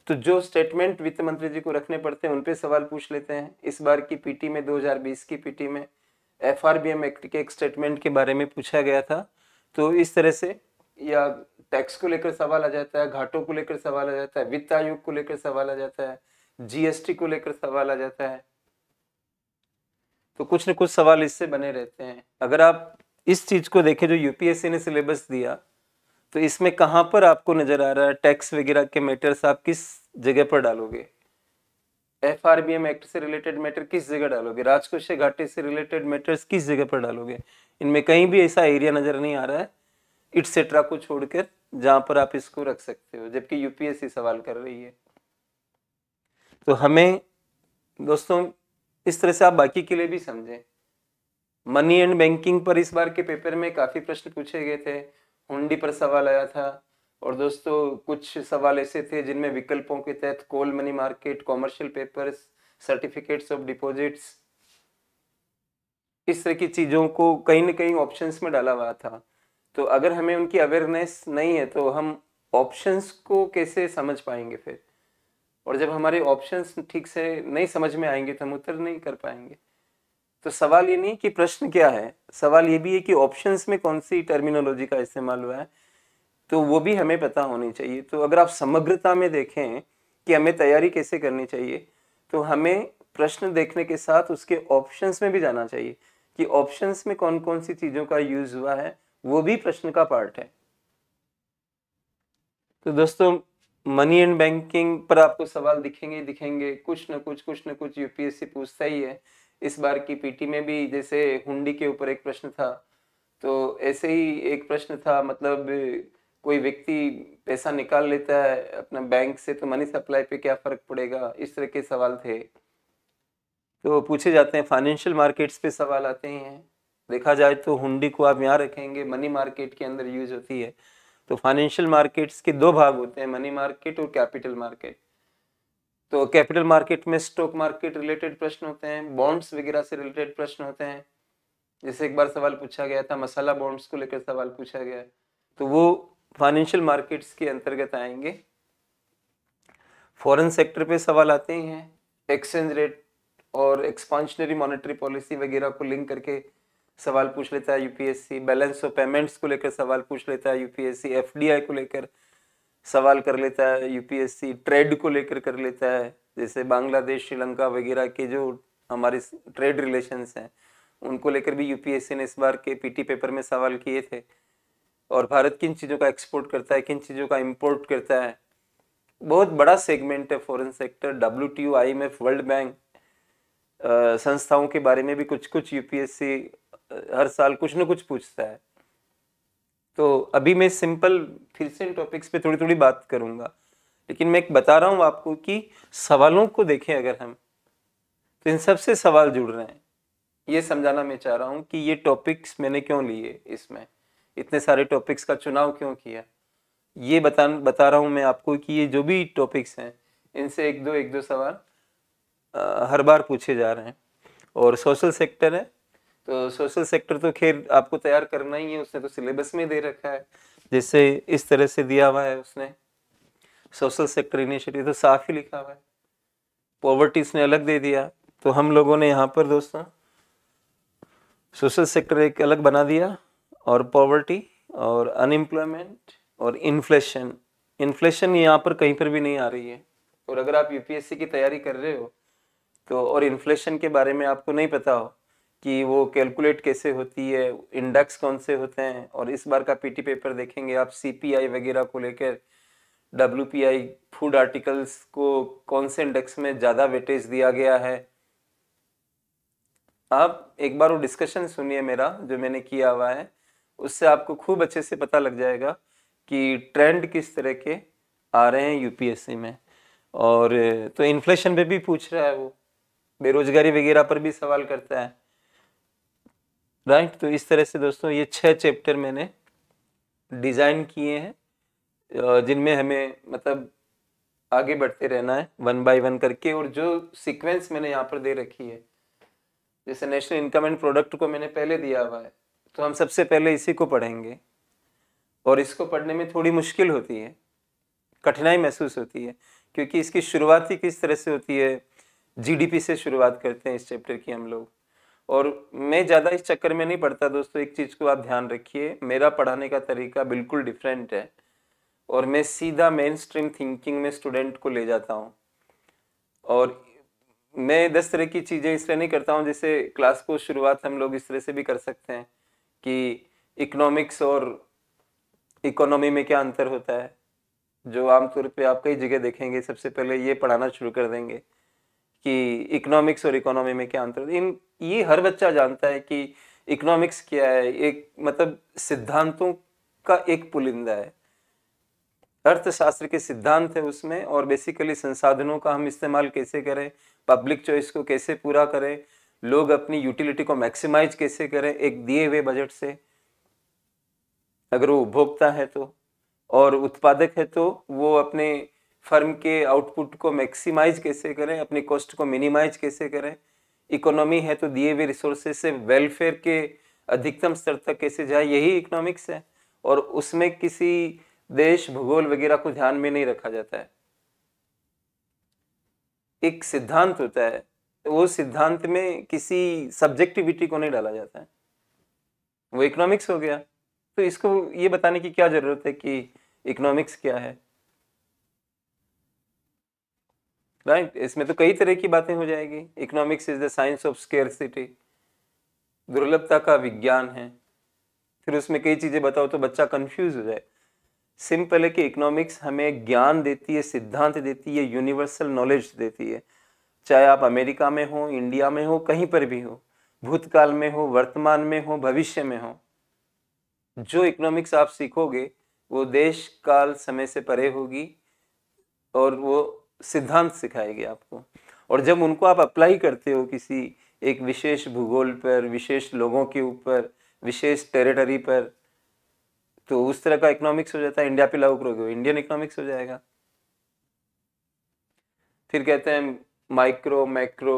तो जो स्टेटमेंट वित्त मंत्री जी को रखने पड़ते हैं उन पे सवाल पूछ लेते हैं इस बार की पीटी में 2020 की पीटी में एफ एक्ट के एक स्टेटमेंट के बारे में पूछा गया था तो इस तरह से या टैक्स को लेकर सवाल आ जाता है घाटों को लेकर सवाल आ जाता है वित्त आयोग को लेकर सवाल आ जाता है जीएसटी को लेकर सवाल आ जाता है तो कुछ न कुछ सवाल इससे बने रहते हैं अगर आप इस चीज को देखें जो यूपीएससी ने सिलेबस दिया तो इसमें कहाँ पर आपको नजर आ रहा है टैक्स वगैरह के मैटर्स आप किस जगह पर डालोगे F R B M act से रिलेटेड मैटर किस जगह डालोगे राजकोषीय घाटे से रिलेटेड मैटर्स किस जगह पर डालोगे इनमें कहीं भी ऐसा एरिया नजर नहीं आ रहा है इट्सेट्रा को छोड़कर जहां पर आप इसको रख सकते हो जबकि यूपीएससी सवाल कर रही है तो हमें दोस्तों इस तरह से आप बाकी के लिए भी समझें मनी एंड बैंकिंग पर इस बार के पेपर में काफ़ी प्रश्न पूछे गए थे हुंडी पर सवाल आया था और दोस्तों कुछ सवाल ऐसे थे जिनमें विकल्पों के तहत call money market commercial papers certificates of deposits इस तरह की चीज़ों को कहीं ना कहीं ऑप्शंस में डाला हुआ था तो अगर हमें उनकी अवेयरनेस नहीं है तो हम ऑप्शंस को कैसे समझ पाएंगे फिर और जब हमारे ऑप्शंस ठीक से नहीं समझ में आएंगे तो हम उत्तर नहीं कर पाएंगे तो सवाल ये नहीं कि प्रश्न क्या है सवाल ये भी है कि ऑप्शंस में कौन सी टर्मिनोलॉजी का इस्तेमाल हुआ है तो वो भी हमें पता होनी चाहिए तो अगर आप समग्रता में देखें कि हमें तैयारी कैसे करनी चाहिए तो हमें प्रश्न देखने के साथ उसके ऑप्शंस में भी जाना चाहिए कि ऑप्शंस में कौन कौन सी चीज़ों का यूज़ हुआ है वो भी प्रश्न का पार्ट है तो दोस्तों मनी एंड बैंकिंग पर आपको सवाल दिखेंगे दिखेंगे कुछ ना कुछ कुछ ना कुछ यूपीएससी पूछता ही है इस बार की पीटी में भी जैसे हुंडी के ऊपर एक प्रश्न था तो ऐसे ही एक प्रश्न था मतलब कोई व्यक्ति पैसा निकाल लेता है अपना बैंक से तो मनी सप्लाई पे क्या फर्क पड़ेगा इस तरह के सवाल थे तो पूछे जाते हैं फाइनेंशियल मार्केट्स पे सवाल आते हैं देखा जाए तो हुंडी को आप यहाँ रखेंगे मनी मार्केट के अंदर यूज होती है तो फाइनेंशियल मार्केट्स के दो भाग होते हैं मनी मार्केट और कैपिटल मार्केट तो कैपिटल मार्केट में स्टॉक मार्केट रिलेटेड प्रश्न होते हैं बॉन्ड्स वगैरह से रिलेटेड प्रश्न होते हैं जैसे एक बार सवाल पूछा गया था मसाला बॉन्ड्स को लेकर सवाल पूछा गया तो वो फाइनेंशियल मार्केट्स के अंतर्गत आएंगे फॉरेन सेक्टर पे सवाल आते ही हैं एक्सचेंज रेट और एक्सपांशनरी मॉनेटरी पॉलिसी वगैरह को लिंक करके सवाल पूछ लेता है यूपीएससी बैलेंस ऑफ पेमेंट्स को लेकर सवाल पूछ लेता है यूपीएससी एफडीआई को लेकर सवाल कर लेता है यूपीएससी ट्रेड को लेकर कर लेता है जैसे बांग्लादेश श्रीलंका वगैरह के जो हमारे ट्रेड रिलेशंस हैं उनको लेकर भी यूपीएससी ने इस बार के पीटी पेपर में सवाल किए थे और भारत किन चीज़ों का एक्सपोर्ट करता है किन चीज़ों का इम्पोर्ट करता है बहुत बड़ा सेगमेंट है foreign sector W T O I M F world bank संस्थाओं के बारे में भी कुछ कुछ यूपीएससी हर साल कुछ ना कुछ पूछता है तो अभी मैं सिंपल फिर से इन टॉपिक्स पे थोड़ी थोड़ी बात करूंगा लेकिन मैं एक बता रहा हूँ आपको कि सवालों को देखें अगर हम तो इन सबसे सवाल जुड़ रहे हैं ये समझाना मैं चाह रहा हूँ कि ये टॉपिक्स मैंने क्यों लिए इसमें इतने सारे टॉपिक्स का चुनाव क्यों किया ये बता बता रहा हूँ मैं आपको कि ये जो भी टॉपिक्स हैं इनसे एक दो एक दो सवाल हर बार पूछे जा रहे हैं और सोशल सेक्टर है तो सोशल सेक्टर तो खैर आपको तैयार करना ही है उसने तो सिलेबस में दे रखा है जैसे इस तरह से दिया हुआ है उसने सोशल सेक्टर इनिशिएटिव तो साफ ही लिखा हुआ है पॉवर्टी इसने अलग दे दिया तो हम लोगों ने यहाँ पर दोस्तों सोशल सेक्टर एक अलग बना दिया और पॉवर्टी और अनएम्प्लॉयमेंट और इन्फ्लेशन इन्फ्लेशन यहाँ पर कहीं पर भी नहीं आ रही है और अगर आप यूपीएससी की तैयारी कर रहे हो तो और इन्फ्लेशन के बारे में आपको नहीं पता हो कि वो कैलकुलेट कैसे होती है इंडेक्स कौन से होते हैं और इस बार का पीटी पेपर देखेंगे आप सीपीआई वगैरह को लेकर डब्ल्यूपीआई फूड आर्टिकल्स को कौन से इंडेक्स में ज़्यादा वेटेज दिया गया है आप एक बार वो डिस्कशन सुनिए मेरा जो मैंने किया हुआ है उससे आपको खूब अच्छे से पता लग जाएगा कि ट्रेंड किस तरह के आ रहे हैं यूपीएससी में और तो इन्फ्लेशन पे भी पूछ रहा है वो बेरोजगारी वगैरह पर भी सवाल करता है राइट तो इस तरह से दोस्तों ये छः चैप्टर मैंने डिज़ाइन किए हैं जिनमें हमें मतलब आगे बढ़ते रहना है वन बाय वन करके और जो सीक्वेंस मैंने यहाँ पर दे रखी है जैसे नेशनल इनकम एंड प्रोडक्ट को मैंने पहले दिया हुआ है तो हम सबसे पहले इसी को पढ़ेंगे और इसको पढ़ने में थोड़ी मुश्किल होती है कठिनाई महसूस होती है क्योंकि इसकी शुरुआत ही किस तरह से होती है जीडीपी से शुरुआत करते हैं इस चैप्टर की हम लोग और मैं ज़्यादा इस चक्कर में नहीं पढ़ता दोस्तों एक चीज़ को आप ध्यान रखिए मेरा पढ़ाने का तरीका बिल्कुल डिफरेंट है और मैं सीधा मेन स्ट्रीम थिंकिंग में स्टूडेंट को ले जाता हूँ और मैं दस तरह की चीज़ें इस तरह नहीं करता हूँ जैसे क्लास को शुरुआत हम लोग इस तरह से भी कर सकते हैं कि इकोनॉमिक्स और इकोनॉमी में क्या अंतर होता है जो आमतौर पे आप कई जगह देखेंगे सबसे पहले ये पढ़ाना शुरू कर देंगे कि इकोनॉमिक्स और इकोनॉमी में क्या अंतर इन ये हर बच्चा जानता है कि इकोनॉमिक्स क्या है एक मतलब सिद्धांतों का एक पुलिंदा है अर्थशास्त्र के सिद्धांत है उसमें और बेसिकली संसाधनों का हम इस्तेमाल कैसे करें पब्लिक चॉइस को कैसे पूरा करें लोग अपनी यूटिलिटी को मैक्सिमाइज कैसे करें एक दिए हुए बजट से अगर वो उपभोक्ता है तो और उत्पादक है तो वो अपने फर्म के आउटपुट को मैक्सिमाइज कैसे करें अपनी कॉस्ट को मिनिमाइज कैसे करें इकोनॉमी है तो दिए हुए रिसोर्सेज से वेलफेयर के अधिकतम स्तर तक कैसे जाए यही इकोनॉमिक्स है और उसमें किसी देश भूगोल वगैरह को ध्यान में नहीं रखा जाता है एक सिद्धांत होता है वो सिद्धांत में किसी सब्जेक्टिविटी को नहीं डाला जाता है वो इकोनॉमिक्स हो गया तो इसको ये बताने की क्या ज़रूरत है कि इकोनॉमिक्स क्या है राइट right? इसमें तो कई तरह की बातें हो जाएगी economics is the science of scarce दुर्लभता का विज्ञान है फिर उसमें कई चीज़ें बताओ तो बच्चा कंफ्यूज हो जाए सिंपल है कि इकोनॉमिक्स हमें ज्ञान देती है सिद्धांत देती है यूनिवर्सल नॉलेज देती है चाहे आप अमेरिका में हो इंडिया में हो कहीं पर भी हो भूतकाल में हो वर्तमान में हो भविष्य में हो जो इकोनॉमिक्स आप सीखोगे वो देश काल समय से परे होगी और वो सिद्धांत सिखाएगी आपको और जब उनको आप अप्लाई करते हो किसी एक विशेष भूगोल पर विशेष लोगों के ऊपर विशेष टेरिटरी पर तो उस तरह का इकोनॉमिक्स हो जाता है इंडिया पे लागू करोगे इंडियन इकोनॉमिक्स हो जाएगा फिर कहते हैं माइक्रो मैक्रो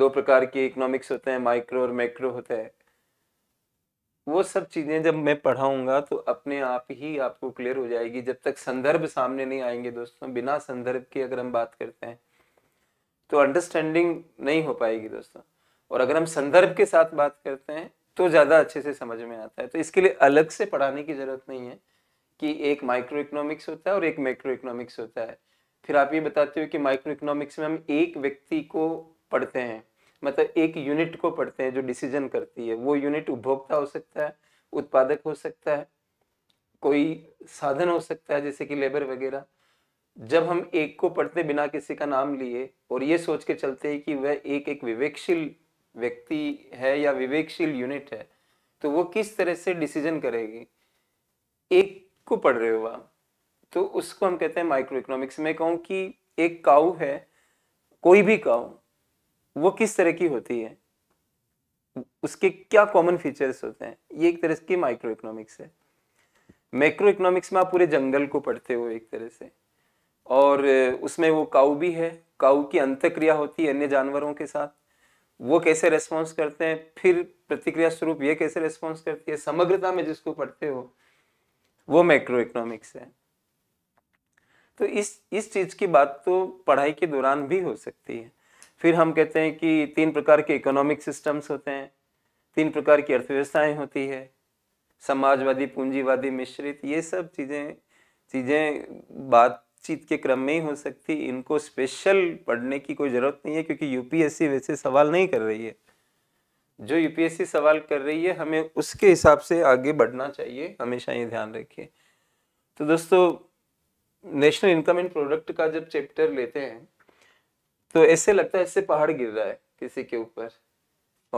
दो प्रकार के इकोनॉमिक्स होते हैं माइक्रो और मैक्रो होते हैं वो सब चीज़ें जब मैं पढ़ाऊंगा तो अपने आप ही आपको क्लियर हो जाएगी जब तक संदर्भ सामने नहीं आएंगे दोस्तों बिना संदर्भ की अगर हम बात करते हैं तो अंडरस्टैंडिंग नहीं हो पाएगी दोस्तों और अगर हम संदर्भ के साथ बात करते हैं तो ज़्यादा अच्छे से समझ में आता है तो इसके लिए अलग से पढ़ाने की ज़रूरत नहीं है कि एक माइक्रो इकोनॉमिक्स होता है और एक मैक्रो इकोनॉमिक्स होता है फिर आप ये बताते हो कि माइक्रो इकोनॉमिक्स में हम एक व्यक्ति को पढ़ते हैं मतलब एक यूनिट को पढ़ते हैं जो डिसीजन करती है वो यूनिट उपभोक्ता हो सकता है उत्पादक हो सकता है कोई साधन हो सकता है जैसे कि लेबर वगैरह जब हम एक को पढ़ते बिना किसी का नाम लिए और ये सोच के चलते हैं कि वह एक एक विवेकशील व्यक्ति है या विवेकशील यूनिट है तो वो किस तरह से डिसीजन करेगी एक को पढ़ रहे हो आप तो उसको हम कहते हैं माइक्रो इकोनॉमिक्स में कहूँ कि एक काऊ है कोई भी काऊ वो किस तरह की होती है उसके क्या कॉमन फीचर्स होते हैं ये एक तरह की माइक्रो इकोनॉमिक्स है मैक्रो इकोनॉमिक्स में आप पूरे जंगल को पढ़ते हो एक तरह से और उसमें वो काऊ भी है काऊ की अंतक्रिया होती है अन्य जानवरों के साथ वो कैसे रेस्पॉन्स करते हैं फिर प्रतिक्रिया स्वरूप ये कैसे रेस्पॉन्स करती है समग्रता में जिसको पढ़ते हो वो मैक्रो इकोनॉमिक्स है तो इस इस चीज़ की बात तो पढ़ाई के दौरान भी हो सकती है फिर हम कहते हैं कि तीन प्रकार के इकोनॉमिक सिस्टम्स होते हैं तीन प्रकार की अर्थव्यवस्थाएं होती है समाजवादी पूंजीवादी मिश्रित ये सब चीज़ें चीज़ें बातचीत के क्रम में ही हो सकती इनको स्पेशल पढ़ने की कोई ज़रूरत नहीं है क्योंकि यूपीएससी वैसे सवाल नहीं कर रही है जो यूपीएससी सवाल कर रही है हमें उसके हिसाब से आगे बढ़ना चाहिए हमेशा ये ध्यान रखिए तो दोस्तों नेशनल इनकम एंड प्रोडक्ट का जब चैप्टर लेते हैं तो ऐसे लगता है ऐसे पहाड़ गिर रहा है किसी के ऊपर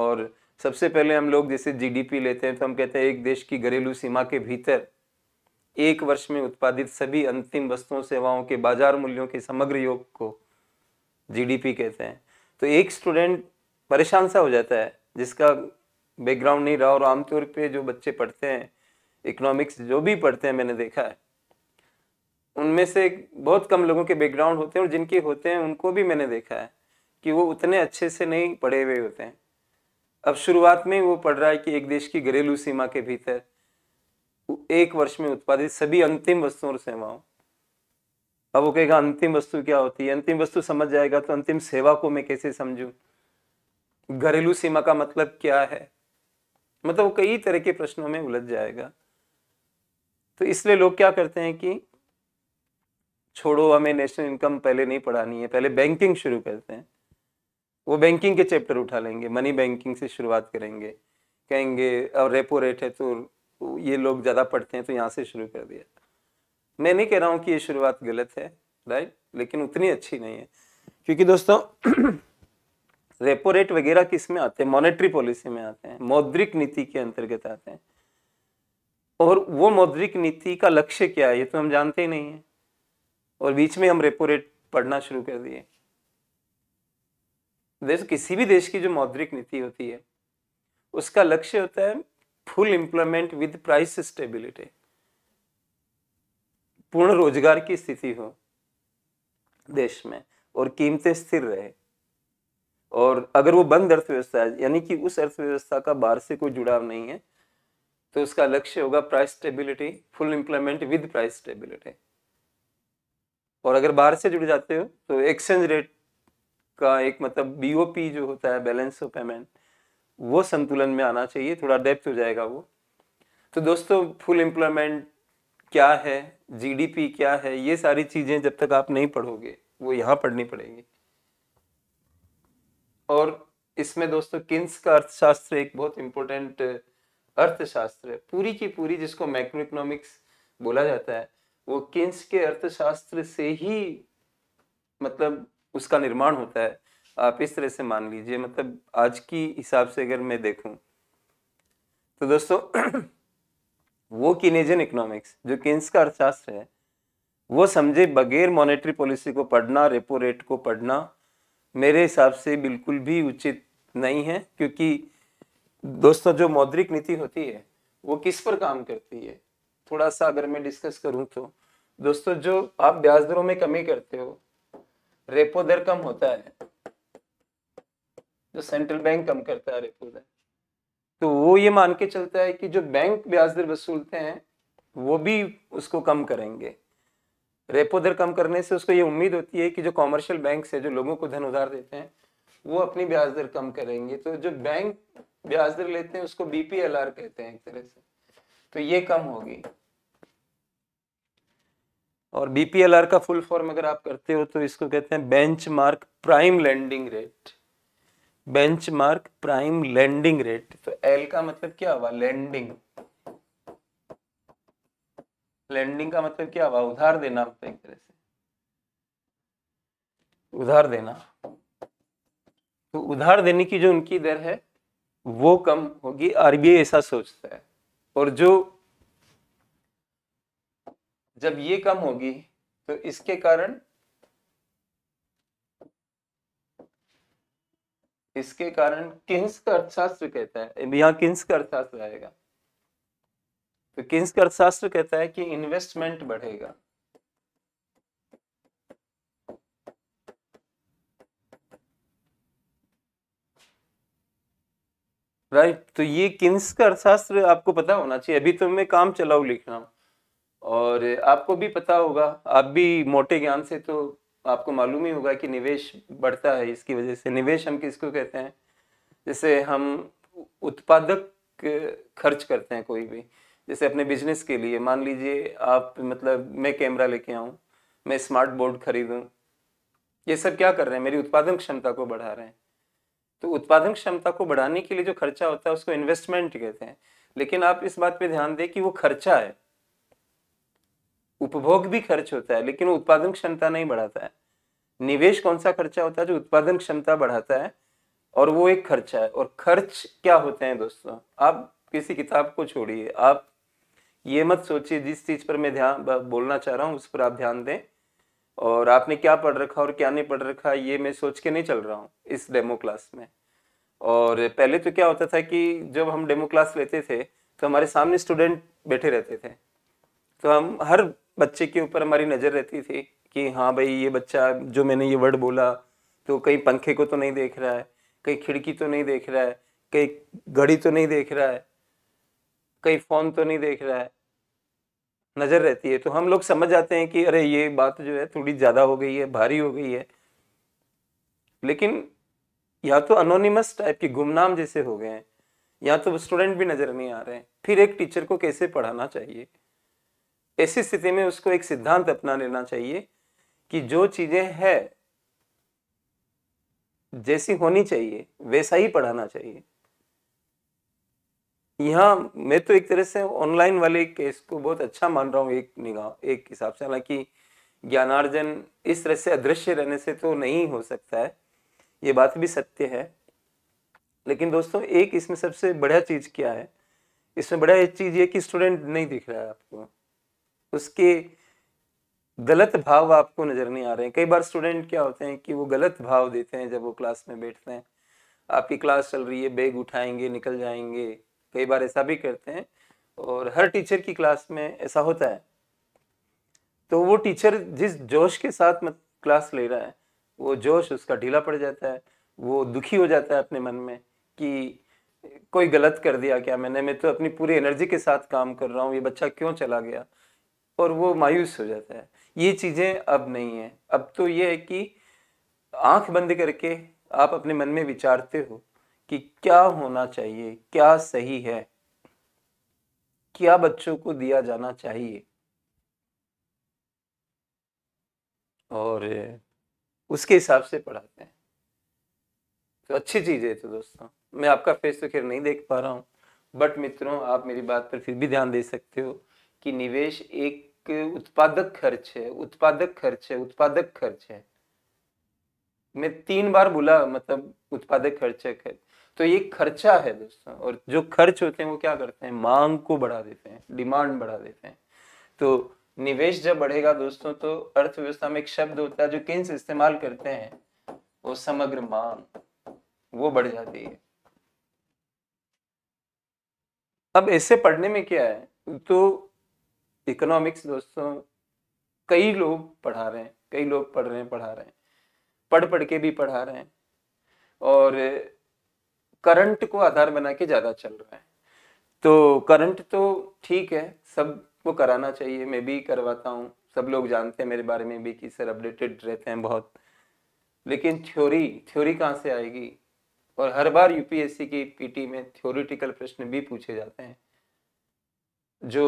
और सबसे पहले हम लोग जैसे जीडीपी लेते हैं तो हम कहते हैं एक देश की घरेलू सीमा के भीतर एक वर्ष में उत्पादित सभी अंतिम वस्तुओं सेवाओं के बाजार मूल्यों के समग्र योग को जीडीपी कहते हैं तो एक स्टूडेंट परेशान सा हो जाता है जिसका बैकग्राउंड नहीं रहा और आमतौर पे जो बच्चे पढ़ते हैं इकोनॉमिक्स जो भी पढ़ते हैं मैंने देखा है उनमें से बहुत कम लोगों के बैकग्राउंड होते हैं और जिनके होते हैं उनको भी मैंने देखा है कि वो उतने अच्छे से नहीं पढ़े हुए होते हैं अब शुरुआत में वो पढ़ रहा है कि एक देश की घरेलू सीमा के भीतर एक वर्ष में उत्पादित सभी अंतिम वस्तुओं और सेवाओं अब वो कहेगा अंतिम वस्तु क्या होती है अंतिम वस्तु समझ जाएगा तो अंतिम सेवा को मैं कैसे समझू घरेलू सीमा का मतलब क्या है मतलब वो कई तरह के प्रश्नों में उलझ जाएगा तो इसलिए लोग क्या करते हैं कि छोड़ो हमें नेशनल इनकम पहले नहीं पढ़ानी है पहले बैंकिंग शुरू करते हैं वो बैंकिंग के चैप्टर उठा लेंगे मनी बैंकिंग से शुरुआत करेंगे कहेंगे और रेपो रेट है तो ये लोग ज़्यादा पढ़ते हैं तो यहाँ से शुरू कर दिया मैं नहीं कह रहा हूँ कि ये शुरुआत गलत है राइट लेकिन उतनी अच्छी नहीं है क्योंकि दोस्तों (clears throat) रेपो रेट वगैरह किस में आते हैं मॉनेटरी पॉलिसी में आते हैं मौद्रिक नीति के अंतर्गत आते हैं और वो मौद्रिक नीति का लक्ष्य क्या है ये तो हम जानते ही नहीं है और बीच में हम रेपो रेट पढ़ना शुरू कर दिए देश किसी भी देश की जो मौद्रिक नीति होती है उसका लक्ष्य होता है full employment with price stability पूर्ण रोजगार की स्थिति हो देश में और कीमतें स्थिर रहे और अगर वो बंद अर्थव्यवस्था है यानी कि उस अर्थव्यवस्था का बाहर से कोई जुड़ाव नहीं है तो उसका लक्ष्य होगा price stability full employment with price stability और अगर बाहर से जुड़ जाते हो तो एक्सचेंज रेट का एक मतलब बीओपी जो होता है बैलेंस ऑफ पेमेंट वो संतुलन में आना चाहिए थोड़ा डेप्थ हो जाएगा वो तो दोस्तों फुल एम्प्लॉयमेंट क्या है जीडीपी क्या है ये सारी चीज़ें जब तक आप नहीं पढ़ोगे वो यहाँ पढ़नी पड़ेगी और इसमें दोस्तों किन्स का अर्थशास्त्र एक बहुत इंपॉर्टेंट अर्थशास्त्र है पूरी की पूरी जिसको मैक्रो इकोनॉमिक्स बोला जाता है वो किन्स के अर्थशास्त्र से ही मतलब उसका निर्माण होता है आप इस तरह से मान लीजिए मतलब आज की हिसाब से अगर मैं देखूं तो दोस्तों (clears throat) वो किनेजन इकोनॉमिक्स जो किंस का अर्थशास्त्र है वो समझे बगैर मॉनेटरी पॉलिसी को पढ़ना रेपो रेट को पढ़ना मेरे हिसाब से बिल्कुल भी उचित नहीं है क्योंकि दोस्तों जो मौद्रिक नीति होती है वो किस पर काम करती है थोड़ा सा अगर मैं डिस्कस करूं तो दोस्तों जो आप ब्याज दरों में कमी करते हो रेपो दर कम होता है जो सेंट्रल बैंक कम करता है रेपो दर तो वो ये मान के चलता है कि जो बैंक ब्याज दर वसूलते हैं वो भी उसको कम करेंगे रेपो दर कम करने से उसको ये उम्मीद होती है कि जो कॉमर्शियल बैंक है जो लोगों को धन उधार देते हैं वो अपनी ब्याज दर कम करेंगे तो जो बैंक ब्याज दर लेते हैं उसको बीपीएलआर कहते हैं एक तरह से तो ये कम होगी और बीपीएलआर का फुल फॉर्म अगर आप करते हो तो इसको कहते हैं benchmark prime lending rate benchmark prime lending rate तो एल का मतलब क्या हुआ लैंडिंग लैंडिंग का मतलब क्या हुआ उधार देना आप एक तरह से उधार देना तो उधार देने की जो उनकी दर है वो कम होगी आरबीआई ऐसा सोचता है और जो जब ये कम होगी तो इसके कारण इसके कारण किन्स का अर्थशास्त्र कहता है यहां किन्स का अर्थशास्त्र आएगा तो किन्स का अर्थशास्त्र कहता है कि इन्वेस्टमेंट बढ़ेगा राइट तो ये किन्स का अर्थशास्त्र आपको पता होना चाहिए अभी तो मैं काम चलाऊ लिख रहा हूँ और आपको भी पता होगा आप भी मोटे ज्ञान से तो आपको मालूम ही होगा कि निवेश बढ़ता है इसकी वजह से निवेश हम किसको कहते हैं जैसे हम उत्पादक खर्च करते हैं कोई भी जैसे अपने बिजनेस के लिए मान लीजिए आप मतलब मैं कैमरा लेके आऊँ मैं स्मार्ट बोर्ड खरीदूँ ये सब क्या कर रहे हैं मेरी उत्पादन क्षमता को बढ़ा रहे हैं तो उत्पादन क्षमता को बढ़ाने के लिए जो खर्चा होता है उसको इन्वेस्टमेंट कहते हैं लेकिन आप इस बात पे ध्यान दें कि वो खर्चा है उपभोग भी खर्च होता है लेकिन वो उत्पादन क्षमता नहीं बढ़ाता है निवेश कौन सा खर्चा होता है जो उत्पादन क्षमता बढ़ाता है और वो एक खर्चा है और खर्च क्या होते हैं दोस्तों आप किसी किताब को छोड़िए आप ये मत सोचिए जिस चीज पर मैं ध्यान बोलना चाह रहा हूँ उस पर आप ध्यान दें और आपने क्या पढ़ रखा और क्या नहीं पढ़ रखा ये मैं सोच के नहीं चल रहा हूँ इस डेमो क्लास में और पहले तो क्या होता था कि जब हम डेमो क्लास लेते थे तो हमारे सामने स्टूडेंट बैठे रहते थे तो हम हर बच्चे के ऊपर हमारी नज़र रहती थी कि हाँ भाई ये बच्चा जो मैंने ये वर्ड बोला तो कहीं पंखे को तो नहीं देख रहा है कहीं खिड़की तो नहीं देख रहा है कहीं घड़ी तो नहीं देख रहा है कहीं फ़ोन तो नहीं देख रहा है नज़र रहती है तो हम लोग समझ जाते हैं कि अरे ये बात जो है थोड़ी ज़्यादा हो गई है भारी हो गई है लेकिन या तो अनोनिमस टाइप के गुमनाम जैसे हो गए हैं या तो स्टूडेंट भी नज़र नहीं आ रहे हैं फिर एक टीचर को कैसे पढ़ाना चाहिए ऐसी स्थिति में उसको एक सिद्धांत अपना लेना चाहिए कि जो चीज़ें है जैसी होनी चाहिए वैसा ही पढ़ाना चाहिए यहाँ मैं तो एक तरह से ऑनलाइन वाले केस को बहुत अच्छा मान रहा हूँ एक निगाह एक हिसाब से हालांकि ज्ञानार्जन इस तरह से अदृश्य रहने से तो नहीं हो सकता है ये बात भी सत्य है लेकिन दोस्तों एक इसमें सबसे बढ़िया चीज़ क्या है इसमें बढ़िया चीज़ ये कि स्टूडेंट नहीं दिख रहा है आपको उसके गलत भाव आपको नज़र नहीं आ रहे हैं कई बार स्टूडेंट क्या होते हैं कि वो गलत भाव देते हैं जब वो क्लास में बैठते हैं आपकी क्लास चल रही है बैग उठाएंगे निकल जाएंगे कई बार ऐसा भी करते हैं और हर टीचर की क्लास में ऐसा होता है तो वो टीचर जिस जोश के साथ मत क्लास ले रहा है वो जोश उसका ढीला पड़ जाता है वो दुखी हो जाता है अपने मन में कि कोई गलत कर दिया क्या मैंने मैं तो अपनी पूरी एनर्जी के साथ काम कर रहा हूँ ये बच्चा क्यों चला गया और वो मायूस हो जाता है ये चीज़ें अब नहीं है अब तो ये है कि आंख बंद करके आप अपने मन में विचारते हो कि क्या होना चाहिए क्या सही है क्या बच्चों को दिया जाना चाहिए और उसके हिसाब से पढ़ाते हैं तो अच्छी चीज़ है तो दोस्तों मैं आपका फेस तो खैर नहीं देख पा रहा हूँ बट मित्रों आप मेरी बात पर फिर भी ध्यान दे सकते हो कि निवेश एक उत्पादक खर्च है उत्पादक खर्च है उत्पादक खर्च है मैं तीन बार बोला मतलब उत्पादक खर्च तो ये खर्चा है दोस्तों और जो खर्च होते हैं वो क्या करते हैं मांग को बढ़ा देते हैं डिमांड बढ़ा देते हैं तो निवेश जब बढ़ेगा दोस्तों तो अर्थव्यवस्था में एक शब्द होता है जो किन्स इस्तेमाल करते हैं वो समग्र मांग वो बढ़ जाती है अब ऐसे पढ़ने में क्या है तो इकोनॉमिक्स दोस्तों कई लोग पढ़ा रहे हैं कई लोग पढ़ रहे हैं पढ़ा रहे हैं पढ़ पढ़ के भी पढ़ा रहे हैं और करंट को आधार बना के ज़्यादा चल रहा है तो करंट तो ठीक है सबको कराना चाहिए मैं भी करवाता हूँ सब लोग जानते हैं मेरे बारे में भी कि सर अपडेटेड रहते हैं बहुत लेकिन थ्योरी थ्योरी कहाँ से आएगी और हर बार यूपीएससी की पीटी में थ्योरिटिकल प्रश्न भी पूछे जाते हैं जो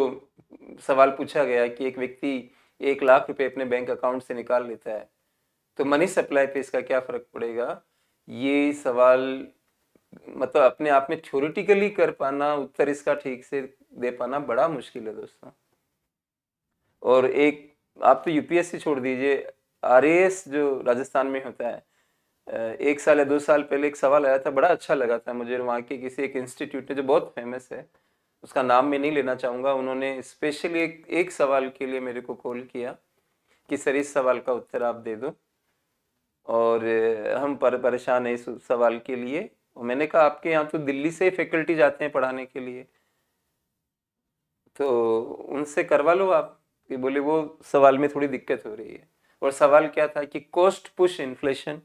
सवाल पूछा गया कि एक व्यक्ति एक लाख रुपए अपने बैंक अकाउंट से निकाल लेता है तो मनी सप्लाई पे इसका क्या फर्क पड़ेगा ये सवाल मतलब अपने आप में थ्योरिटिकली कर पाना उत्तर इसका ठीक से दे पाना बड़ा मुश्किल है दोस्तों और एक आप तो यूपीएससी छोड़ दीजिए आर जो राजस्थान में होता है एक साल या दो साल पहले एक सवाल आया था बड़ा अच्छा लगा था मुझे वहाँ के किसी एक इंस्टीट्यूट ने जो बहुत फेमस है उसका नाम मैं नहीं लेना चाहूँगा उन्होंने स्पेशली एक एक सवाल के लिए मेरे को कॉल किया कि सर इस सवाल का उत्तर आप दे दो और हम पर परेशान हैं इस सवाल के लिए और मैंने कहा आपके यहाँ तो दिल्ली से ही फैकल्टी जाते हैं पढ़ाने के लिए तो उनसे करवा लो आप कि बोले वो सवाल में थोड़ी दिक्कत हो रही है और सवाल क्या था कि कॉस्ट पुश इन्फ्लेशन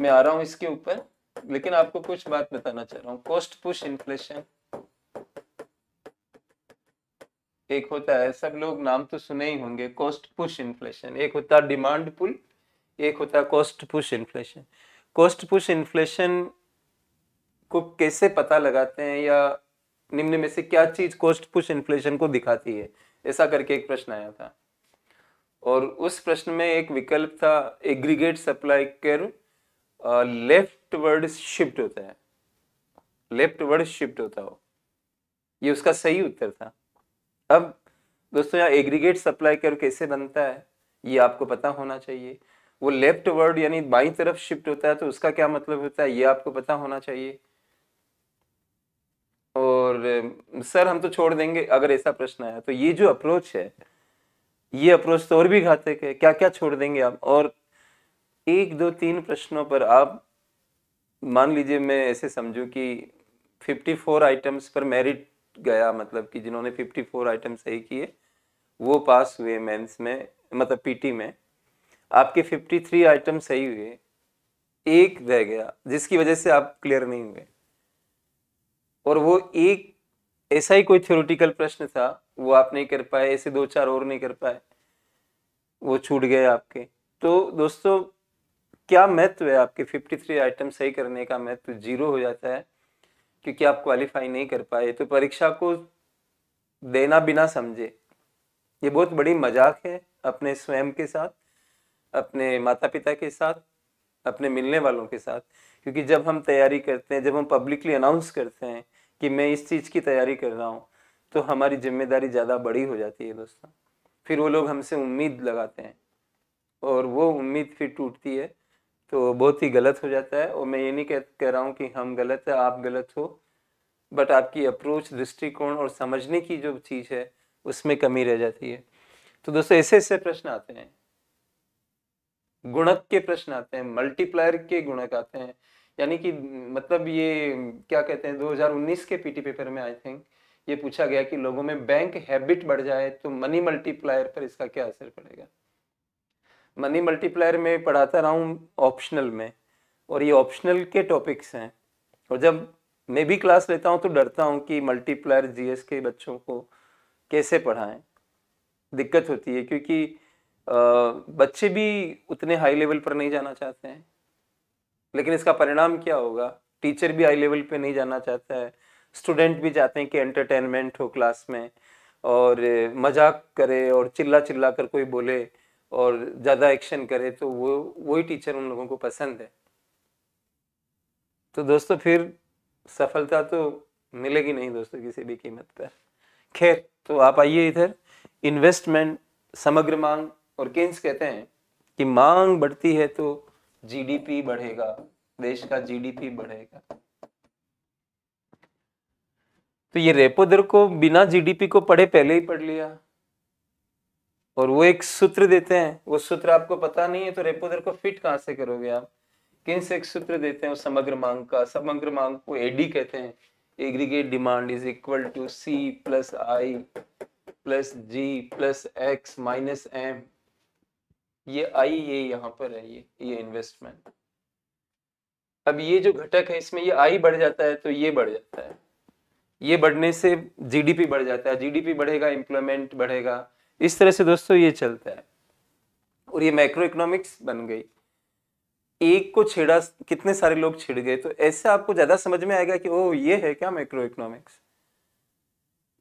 मैं आ रहा हूँ इसके ऊपर लेकिन आपको कुछ बात बताना चाह रहा हूँ कॉस्ट पुश इन्फ्लेशन एक होता है सब लोग नाम तो सुने ही होंगे कॉस्ट पुश इन्फ्लेशन एक होता है डिमांड पुल एक होता है cost push inflation cost push inflation को कैसे पता लगाते हैं या निम्न में से क्या चीज कॉस्ट पुश इन्फ्लेशन को दिखाती है ऐसा करके एक प्रश्न आया था और उस प्रश्न में एक विकल्प था aggregate supply curve leftward shift होता है लेफ्ट वर्ड शिफ्ट होता हो ये उसका सही उत्तर था अब दोस्तों यहाँ एग्रीगेट सप्लाई कर कैसे बनता है ये आपको पता होना चाहिए वो लेफ्ट वर्ड यानी बाई तरफ शिफ्ट होता है तो उसका क्या मतलब होता है ये आपको पता होना चाहिए और सर हम तो छोड़ देंगे अगर ऐसा प्रश्न आया तो ये जो अप्रोच है ये अप्रोच तो और भी घातक है क्या क्या छोड़ देंगे आप और एक दो तीन प्रश्नों पर आप मान लीजिए मैं ऐसे समझू कि 54 आइटम्स पर मेरिट गया मतलब कि जिन्होंने 54 आइटम सही किए वो पास हुए मेंस में मतलब पीटी में आपके 53 आइटम सही हुए एक रह गया जिसकी वजह से आप क्लियर नहीं हुए और वो एक ऐसा ही कोई थ्योरिटिकल प्रश्न था वो आप नहीं कर पाए ऐसे दो चार और नहीं कर पाए वो छूट गए आपके तो दोस्तों क्या महत्व है आपके 53 आइटम सही करने का महत्व जीरो हो जाता है क्योंकि आप क्वालिफाई नहीं कर पाए तो परीक्षा को देना बिना समझे ये बहुत बड़ी मजाक है अपने स्वयं के साथ अपने माता पिता के साथ अपने मिलने वालों के साथ क्योंकि जब हम तैयारी करते हैं जब हम पब्लिकली अनाउंस करते हैं कि मैं इस चीज़ की तैयारी कर रहा हूँ तो हमारी जिम्मेदारी ज़्यादा बड़ी हो जाती है दोस्तों फिर वो लोग हमसे उम्मीद लगाते हैं और वो उम्मीद फिर टूटती है तो बहुत ही गलत हो जाता है और मैं ये नहीं कह कह रहा हूँ कि हम गलत है आप गलत हो बट आपकी अप्रोच दृष्टिकोण और समझने की जो चीज़ है उसमें कमी रह जाती है तो दोस्तों ऐसे ऐसे प्रश्न आते हैं गुणक के प्रश्न आते हैं मल्टीप्लायर के गुणक आते हैं यानी कि मतलब ये क्या कहते हैं 2019 के पीटी पेपर में आई थिंक ये पूछा गया कि लोगों में बैंक हैबिट बढ़ जाए तो मनी मल्टीप्लायर पर इसका क्या असर पड़ेगा मनी मल्टीप्लायर में पढ़ाता रहा हूँ ऑप्शनल में और ये ऑप्शनल के टॉपिक्स हैं और जब मैं भी क्लास लेता हूँ तो डरता हूँ कि मल्टीप्लायर जीएस के बच्चों को कैसे पढ़ाएं दिक्कत होती है क्योंकि बच्चे भी उतने हाई लेवल पर नहीं जाना चाहते हैं लेकिन इसका परिणाम क्या होगा टीचर भी हाई लेवल पे नहीं जाना चाहता है स्टूडेंट भी चाहते हैं कि एंटरटेनमेंट हो क्लास में और मजाक करे और चिल्ला चिल्ला कर कोई बोले और ज़्यादा एक्शन करे तो वो वही टीचर उन लोगों को पसंद है तो दोस्तों फिर सफलता तो मिलेगी नहीं दोस्तों किसी भी कीमत पर खैर तो आप आइए इधर इन्वेस्टमेंट समग्र मांग और किन्स कहते हैं कि मांग बढ़ती है तो जीडीपी बढ़ेगा देश का जीडीपी बढ़ेगा तो ये रेपो दर को बिना जीडीपी को पढ़े पहले ही पढ़ लिया और वो एक सूत्र देते हैं वो सूत्र आपको पता नहीं है तो रेपो दर को फिट कहां से करोगे आप किन्स एक सूत्र देते हैं समग्र मांग का समग्र मांग को एडी कहते हैं aggregate demand is equal to C plus I plus G plus X minus M ये आई ये यहाँ पर है ये ये इन्वेस्टमेंट अब ये जो घटक है इसमें ये आई बढ़ जाता है तो ये बढ़ जाता है ये बढ़ने से जीडीपी बढ़ जाता है जीडीपी बढ़ेगा एम्प्लॉयमेंट बढ़ेगा इस तरह से दोस्तों ये चलता है और ये मैक्रो इकोनॉमिक्स बन गई एक को छेड़ा कितने सारे लोग छिड़ गए तो ऐसे आपको ज्यादा समझ में आएगा कि ओ ये है क्या माइक्रो इकोनॉमिक्स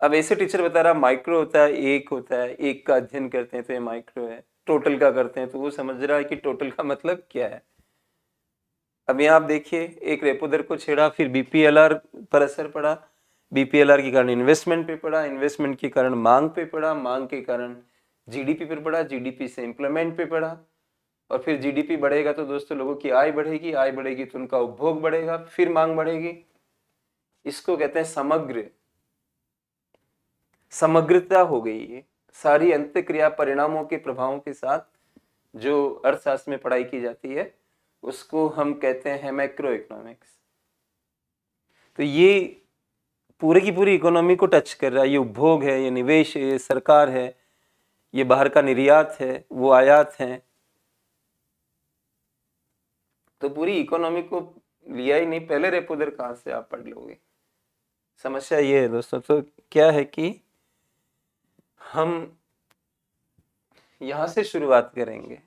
अब ऐसे टीचर बता रहा माइक्रो होता है एक होता है एक का अध्ययन करते हैं तो ये माइक्रो है टोटल का करते हैं तो वो समझ रहा है कि टोटल का मतलब क्या है अब यहाँ आप देखिए एक रेपो दर को छेड़ा फिर बीपीएलआर पर असर पड़ा बीपीएलआर के कारण इन्वेस्टमेंट पे पड़ा इन्वेस्टमेंट के कारण मांग पे पड़ा मांग के कारण जीडीपी पर पड़ा जीडीपी से इम्प्लीमेंट पे पड़ा और फिर जीडीपी बढ़ेगा तो दोस्तों लोगों की आय बढ़ेगी आय बढ़ेगी तो उनका उपभोग बढ़ेगा फिर मांग बढ़ेगी इसको कहते हैं समग्र समग्रता हो गई है सारी अंत्यक्रिया परिणामों के प्रभावों के साथ जो अर्थशास्त्र में पढ़ाई की जाती है उसको हम कहते हैं माइक्रो इकोनॉमिक्स तो ये पूरे की पूरी इकोनॉमी को टच कर रहा है ये उपभोग है ये निवेश है ये सरकार है ये बाहर का निर्यात है वो आयात है तो पूरी इकोनॉमी को लिया ही नहीं पहले रेपो दर कहाँ से आप पढ़ लोगे समस्या ये है दोस्तों तो क्या है कि हम यहां से शुरुआत करेंगे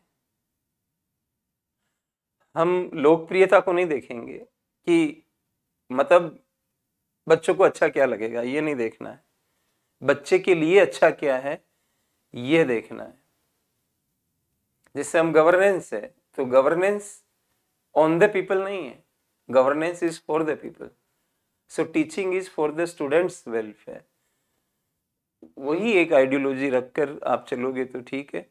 हम लोकप्रियता को नहीं देखेंगे कि मतलब बच्चों को अच्छा क्या लगेगा ये नहीं देखना है बच्चे के लिए अच्छा क्या है ये देखना है जिससे हम गवर्नेंस है तो गवर्नेंस ऑन द पीपल नहीं है governance is for the people so teaching is for the students welfare वही एक आइडियोलॉजी रखकर आप चलोगे तो ठीक है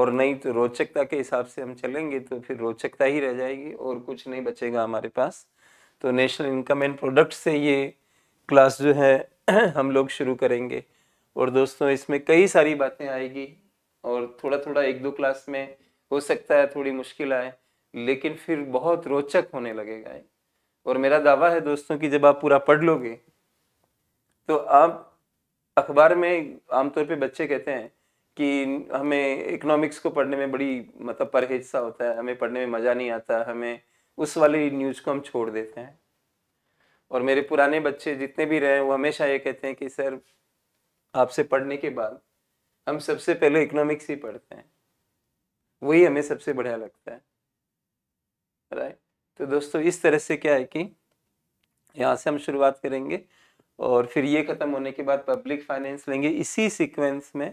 और नहीं तो रोचकता के हिसाब से हम चलेंगे तो फिर रोचकता ही रह जाएगी और कुछ नहीं बचेगा हमारे पास तो नेशनल इनकम एंड प्रोडक्ट से ये क्लास जो है (clears throat) हम लोग शुरू करेंगे और दोस्तों इसमें कई सारी बातें आएगी और थोड़ा थोड़ा एक दो क्लास में हो सकता है थोड़ी मुश्किल आए लेकिन फिर बहुत रोचक होने लगेगा और मेरा दावा है दोस्तों कि जब आप पूरा पढ़ लोगे तो आप अखबार में आमतौर पे बच्चे कहते हैं कि हमें इकोनॉमिक्स को पढ़ने में बड़ी मतलब परहेज सा होता है हमें पढ़ने में मज़ा नहीं आता हमें उस वाली न्यूज़ को हम छोड़ देते हैं और मेरे पुराने बच्चे जितने भी रहे हैं वो हमेशा ये कहते हैं कि सर आपसे पढ़ने के बाद हम सबसे पहले इकोनॉमिक्स ही पढ़ते हैं वही हमें सबसे बढ़िया लगता है राइट तो दोस्तों इस तरह से क्या है कि यहाँ से हम शुरुआत करेंगे और फिर ये ख़त्म होने के बाद पब्लिक फाइनेंस लेंगे इसी सीक्वेंस में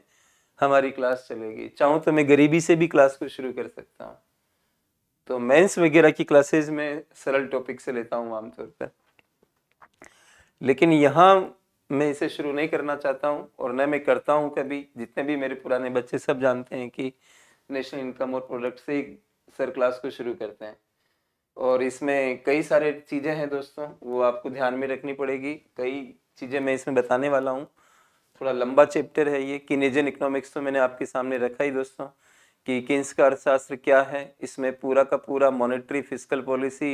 हमारी क्लास चलेगी चाहूँ तो मैं गरीबी से भी क्लास को शुरू कर सकता हूँ तो मेंस वगैरह की क्लासेस में सरल टॉपिक से लेता हूँ आमतौर पर लेकिन यहाँ मैं इसे शुरू नहीं करना चाहता हूँ और न मैं करता हूँ कभी जितने भी मेरे पुराने बच्चे सब जानते हैं कि नेशनल इनकम और प्रोडक्ट से सर क्लास को शुरू करते हैं और इसमें कई सारे चीज़ें हैं दोस्तों वो आपको ध्यान में रखनी पड़ेगी कई चीज़ें मैं इसमें बताने वाला हूँ थोड़ा लंबा चैप्टर है ये किनेजन इकोनॉमिक्स तो मैंने आपके सामने रखा ही दोस्तों कि किन्स का अर्थशास्त्र क्या है इसमें पूरा का पूरा मॉनेटरी फिजिकल पॉलिसी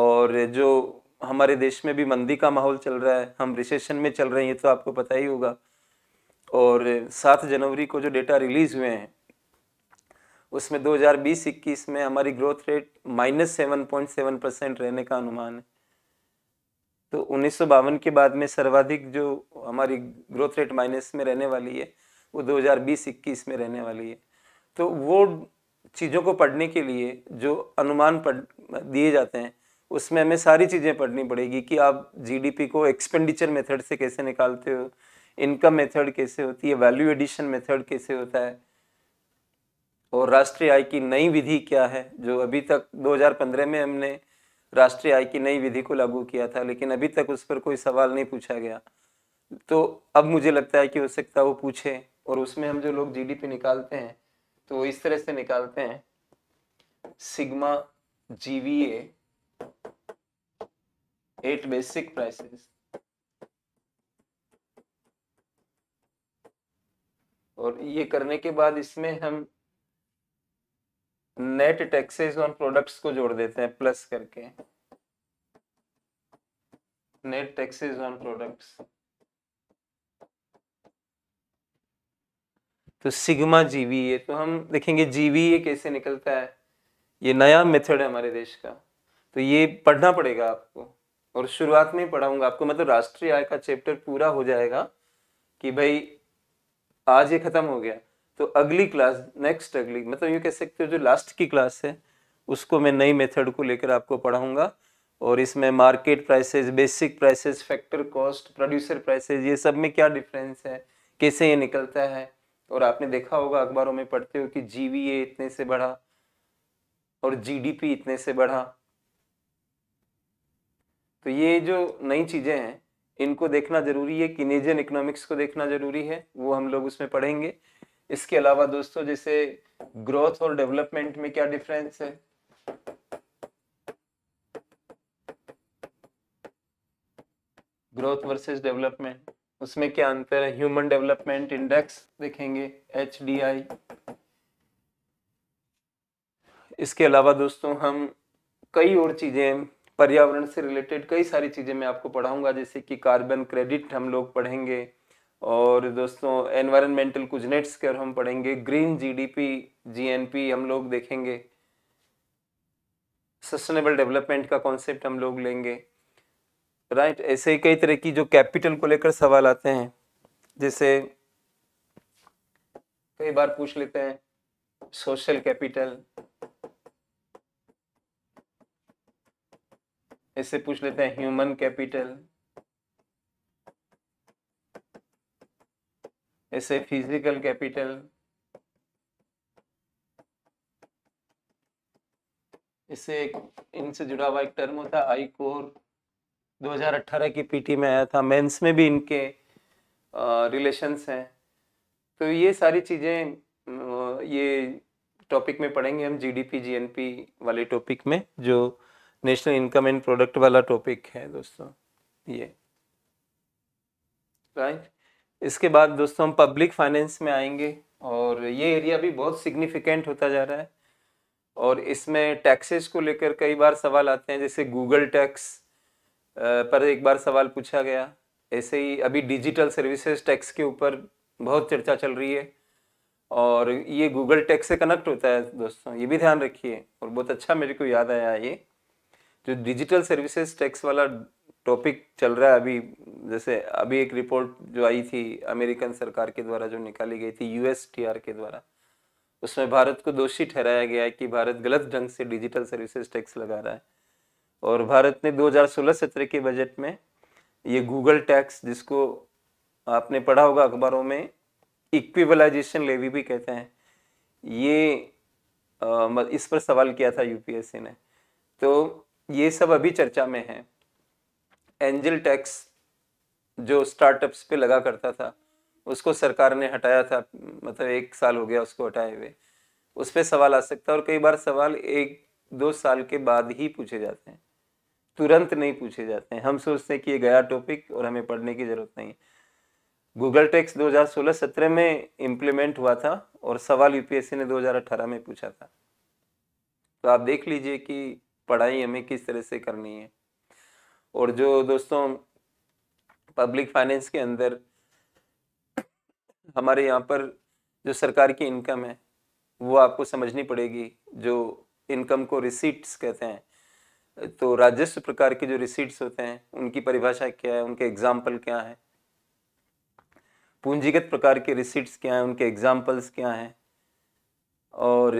और जो हमारे देश में भी मंदी का माहौल चल रहा है हम रिसेशन में चल रहे हैं ये तो आपको पता ही होगा और सात जनवरी को जो डेटा रिलीज़ हुए हैं उसमें 2020-21 में हमारी growth rate minus seven point seven percent रहने का अनुमान है तो उन्नीस के बाद में सर्वाधिक जो हमारी ग्रोथ रेट माइनस में रहने वाली है वो 2020-21 में रहने वाली है तो वो चीज़ों को पढ़ने के लिए जो अनुमान पढ़ दिए जाते हैं उसमें हमें सारी चीज़ें पढ़नी पड़ेगी कि आप जीडीपी को एक्सपेंडिचर मेथड से कैसे निकालते हो इनकम मेथड कैसे होती है वैल्यू एडिशन मेथड कैसे होता है और राष्ट्रीय आय की नई विधि क्या है जो अभी तक 2015 में हमने राष्ट्रीय आय की नई विधि को लागू किया था लेकिन अभी तक उस पर कोई सवाल नहीं पूछा गया तो अब मुझे लगता है कि हो सकता है वो पूछे और उसमें हम जो लोग जीडीपी निकालते हैं तो वो इस तरह से निकालते हैं sigma GVA at basic prices और ये करने के बाद इसमें हम नेट टैक्सेस ऑन प्रोडक्ट्स को जोड़ देते हैं प्लस करके नेट टैक्सेस ऑन प्रोडक्ट्स तो सिग्मा ये तो हम देखेंगे जीवीए कैसे निकलता है ये नया मेथड है हमारे देश का तो ये पढ़ना पड़ेगा आपको और शुरुआत में ही पढ़ाऊंगा आपको मतलब राष्ट्रीय आय का चैप्टर पूरा हो जाएगा कि भाई आज ये खत्म हो गया तो अगली क्लास नेक्स्ट अगली मतलब यूँ कह सकते हो जो लास्ट की क्लास है उसको मैं नई मेथड को लेकर आपको पढ़ाऊंगा और इसमें market prices basic prices factor cost producer prices ये सब में क्या डिफरेंस है कैसे ये निकलता है और आपने देखा होगा अखबारों में पढ़ते हो कि जीवीए इतने से बढ़ा और पी इतने से बढ़ा तो ये जो नई चीज़ें हैं इनको देखना जरूरी है किनेजियन इकोनॉमिक्स को देखना जरूरी है वो हम लोग उसमें पढ़ेंगे इसके अलावा दोस्तों जैसे ग्रोथ और डेवलपमेंट में क्या डिफरेंस है ग्रोथ वर्सेस डेवलपमेंट उसमें क्या अंतर है ह्यूमन डेवलपमेंट इंडेक्स देखेंगे एच इसके अलावा दोस्तों हम कई और चीज़ें पर्यावरण से रिलेटेड कई सारी चीज़ें मैं आपको पढ़ाऊंगा जैसे कि कार्बन क्रेडिट हम लोग पढ़ेंगे और दोस्तों एनवायरमेंटल कुछ नेट्स और हम पढ़ेंगे ग्रीन जीडीपी जीएनपी हम लोग देखेंगे सस्टेनेबल डेवलपमेंट का कॉन्सेप्ट हम लोग लेंगे राइट right? ऐसे ही कई तरह की जो कैपिटल को लेकर सवाल आते हैं जैसे कई बार पूछ लेते हैं सोशल कैपिटल ऐसे पूछ लेते हैं ह्यूमन कैपिटल ऐसे फिजिकल कैपिटल इससे इनसे जुड़ा हुआ एक टर्म होता है आई कोर 2018 की पीटी में आया था मेंस में भी इनके रिलेशंस हैं तो ये सारी चीज़ें ये टॉपिक में पढ़ेंगे हम जीडीपी जीएनपी वाले टॉपिक में जो नेशनल इनकम एंड प्रोडक्ट वाला टॉपिक है दोस्तों ये राइट इसके बाद दोस्तों हम पब्लिक फाइनेंस में आएंगे और ये एरिया भी बहुत सिग्निफिकेंट होता जा रहा है और इसमें टैक्सेस को लेकर कई बार सवाल आते हैं जैसे गूगल टैक्स पर एक बार सवाल पूछा गया ऐसे ही अभी डिजिटल सर्विसेज टैक्स के ऊपर बहुत चर्चा चल रही है और ये गूगल टैक्स से कनेक्ट होता है दोस्तों ये भी ध्यान रखिए और बहुत अच्छा मेरे को याद आया ये जो डिजिटल सर्विसेज टैक्स वाला टॉपिक चल रहा है अभी जैसे अभी एक रिपोर्ट जो आई थी अमेरिकन सरकार के द्वारा जो निकाली गई थी यूएसटीआर के द्वारा उसमें भारत को दोषी ठहराया गया है कि भारत गलत ढंग से डिजिटल सर्विसेज टैक्स लगा रहा है और भारत ने 2016-17 के बजट में ये गूगल टैक्स जिसको आपने पढ़ा होगा अखबारों में इक्विबलाइजेशन लेवी भी कहते हैं ये आ, इस पर सवाल किया था यूपीएससी ने तो ये सब अभी चर्चा में है एंजल टैक्स जो स्टार्टअप्स पे लगा करता था उसको सरकार ने हटाया था मतलब एक साल हो गया उसको हटाए हुए उस पर सवाल आ सकता है और कई बार सवाल एक दो साल के बाद ही पूछे जाते हैं तुरंत नहीं पूछे जाते हैं हम सोचते हैं कि ये गया टॉपिक और हमें पढ़ने की ज़रूरत नहीं है गूगल टैक्स 2016-17 में इम्प्लीमेंट हुआ था और सवाल यूपीएससी ने 2018 में पूछा था तो आप देख लीजिए कि पढ़ाई हमें किस तरह से करनी है और जो दोस्तों पब्लिक फाइनेंस के अंदर हमारे यहाँ पर जो सरकार की इनकम है वो आपको समझनी पड़ेगी जो इनकम को रिसीट्स कहते हैं तो राजस्व प्रकार के जो रिसीट्स होते हैं उनकी परिभाषा क्या है उनके एग्जाम्पल क्या है पूंजीगत प्रकार के रिसीट्स क्या हैं उनके एग्जाम्पल्स क्या हैं और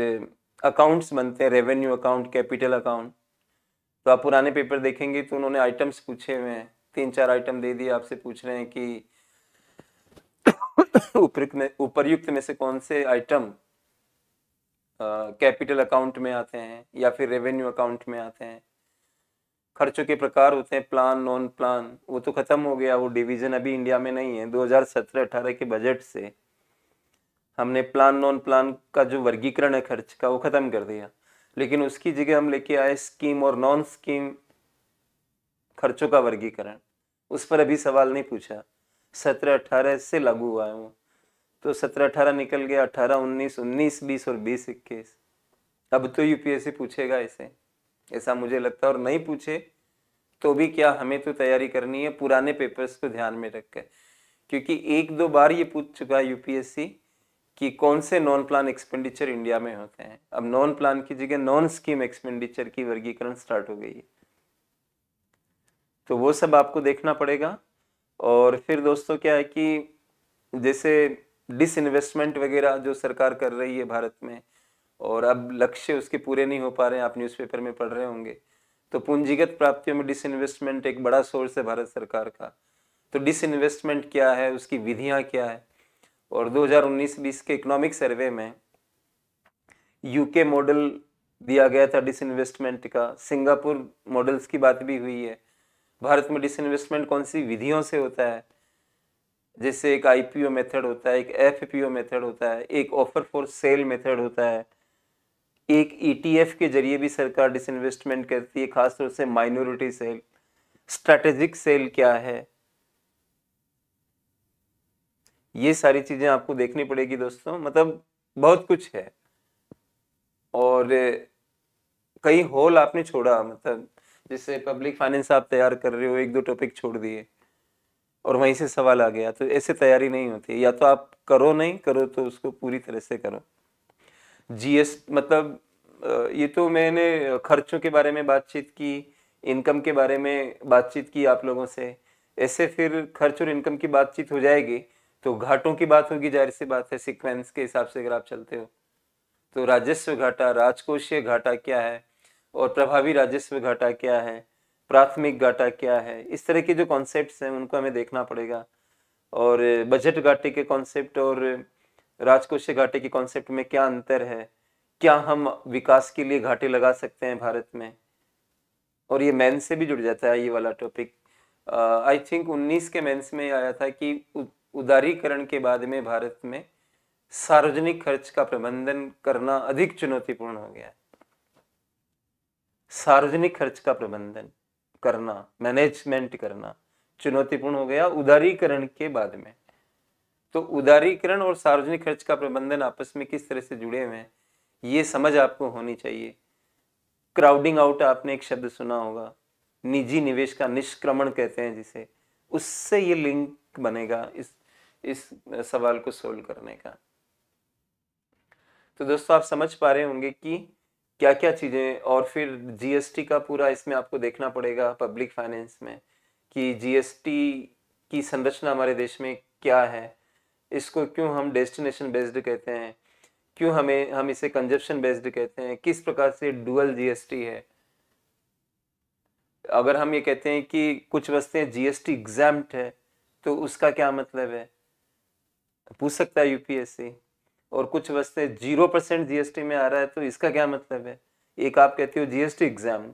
अकाउंट्स बनते हैं रेवेन्यू अकाउंट कैपिटल अकाउंट तो आप पुराने पेपर देखेंगे तो उन्होंने आइटम्स पूछे हुए हैं तीन चार आइटम दे दिए आपसे पूछ रहे हैं कि में उपरयुक्त में से कौन से आइटम कैपिटल अकाउंट में आते हैं या फिर रेवेन्यू अकाउंट में आते हैं खर्चों के प्रकार होते हैं प्लान नॉन प्लान वो तो खत्म हो गया वो डिवीजन अभी इंडिया में नहीं है 2017-18 के बजट से हमने प्लान नॉन प्लान का जो वर्गीकरण है खर्च का वो खत्म कर दिया लेकिन उसकी जगह हम लेके आए स्कीम और नॉन स्कीम खर्चों का वर्गीकरण उस पर अभी सवाल नहीं पूछा सत्रह अठारह से लागू हुआ है वो तो सत्रह अठारह निकल गया अठारह उन्नीस उन्नीस बीस और बीस इक्कीस अब तो यूपीएससी पूछेगा इसे ऐसा मुझे लगता है और नहीं पूछे तो भी क्या हमें तो तैयारी करनी है पुराने पेपर्स को ध्यान में रखकर क्योंकि एक दो बार ये पूछ चुका है यूपीएससी कि कौन से नॉन प्लान एक्सपेंडिचर इंडिया में होते हैं अब नॉन प्लान की जगह नॉन स्कीम एक्सपेंडिचर की वर्गीकरण स्टार्ट हो गई है तो वो सब आपको देखना पड़ेगा और फिर दोस्तों क्या है कि जैसे डिस इन्वेस्टमेंट वगैरह जो सरकार कर रही है भारत में और अब लक्ष्य उसके पूरे नहीं हो पा रहे हैं आप न्यूज़पेपर में पढ़ रहे होंगे तो पूंजीगत प्राप्तियों में डिस इन्वेस्टमेंट एक बड़ा सोर्स है भारत सरकार का तो डिस इन्वेस्टमेंट क्या है उसकी विधियाँ क्या है और 2019-20 के इकोनॉमिक सर्वे में यूके मॉडल दिया गया था डिसइन्वेस्टमेंट का सिंगापुर मॉडल्स की बात भी हुई है भारत में डिसइन्वेस्टमेंट कौन सी विधियों से होता है जैसे एक आईपीओ मेथड होता है एक एफपीओ मेथड होता है एक ऑफर फॉर सेल मेथड होता है एक ईटीएफ e के जरिए भी सरकार डिसइन्वेस्टमेंट करती है खासतौर से माइनॉरिटी सेल स्ट्रेटेजिक सेल क्या है ये सारी चीज़ें आपको देखनी पड़ेगी दोस्तों मतलब बहुत कुछ है और कई होल आपने छोड़ा मतलब जैसे पब्लिक फाइनेंस आप तैयार कर रहे हो एक दो टॉपिक छोड़ दिए और वहीं से सवाल आ गया तो ऐसे तैयारी नहीं होती या तो आप करो नहीं करो तो उसको पूरी तरह से करो जीएस मतलब ये तो मैंने खर्चों के बारे में बातचीत की इनकम के बारे में बातचीत की आप लोगों से ऐसे फिर खर्च और इनकम की बातचीत हो जाएगी तो घाटों की बात होगी जाहिर सी बात है सीक्वेंस के हिसाब से अगर आप चलते हो तो राजस्व घाटा राजकोषीय घाटा क्या है और प्रभावी राजस्व घाटा क्या है प्राथमिक घाटा क्या है इस तरह के जो कॉन्सेप्ट हैं उनको हमें देखना पड़ेगा और बजट घाटे के कॉन्सेप्ट और राजकोषीय घाटे के कॉन्सेप्ट में क्या अंतर है क्या हम विकास के लिए घाटे लगा सकते हैं भारत में और ये मेंस से भी जुड़ जाता है ये वाला टॉपिक आई थिंक 19 के मेंस में आया था कि उदारीकरण के बाद में भारत में सार्वजनिक खर्च का प्रबंधन करना अधिक चुनौतीपूर्ण हो गया सार्वजनिक खर्च का प्रबंधन करना मैनेजमेंट करना चुनौतीपूर्ण हो गया उदारीकरण के बाद में तो उदारीकरण और सार्वजनिक खर्च का प्रबंधन आपस में किस तरह से जुड़े हुए हैं ये समझ आपको होनी चाहिए क्राउडिंग आउट आपने एक शब्द सुना होगा निजी निवेश का निष्क्रमण कहते हैं जिसे उससे ये लिंक बनेगा इस इस सवाल को सोल्व करने का तो दोस्तों आप समझ पा रहे होंगे कि क्या क्या चीज़ें और फिर जीएसटी का पूरा इसमें आपको देखना पड़ेगा पब्लिक फाइनेंस में कि जीएसटी की संरचना हमारे देश में क्या है इसको क्यों हम डेस्टिनेशन बेस्ड कहते हैं क्यों हमें हम इसे कंजप्शन बेस्ड कहते हैं किस प्रकार से डुअल जीएसटी है अगर हम ये कहते हैं कि कुछ वस्तुएं जीएसटी एग्जाम्प्ट है तो उसका क्या मतलब है पूछ सकता है यूपीएससी और कुछ वस्ते जीरो परसेंट जीएसटी में आ रहा है तो इसका क्या मतलब है एक आप कहते हो जीएसटी एग्जाम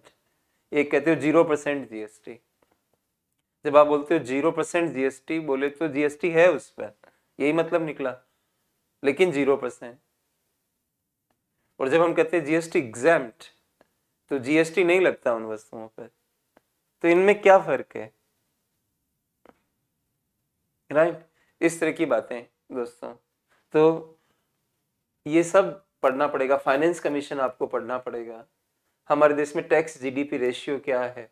एक कहते हो जीरो परसेंट जीएसटी जब आप बोलते हो जीरो परसेंट जीएसटी बोले तो जीएसटी है उस पर यही मतलब निकला लेकिन जीरो परसेंट और जब हम कहते हैं जीएसटी एग्जाम तो जीएसटी नहीं लगता उन वस्तुओं पर तो इनमें क्या फर्क है राइट इस तरह की बातें दोस्तों तो ये सब पढ़ना पड़ेगा फाइनेंस कमीशन आपको पढ़ना पड़ेगा हमारे देश में टैक्स जीडीपी रेशियो क्या है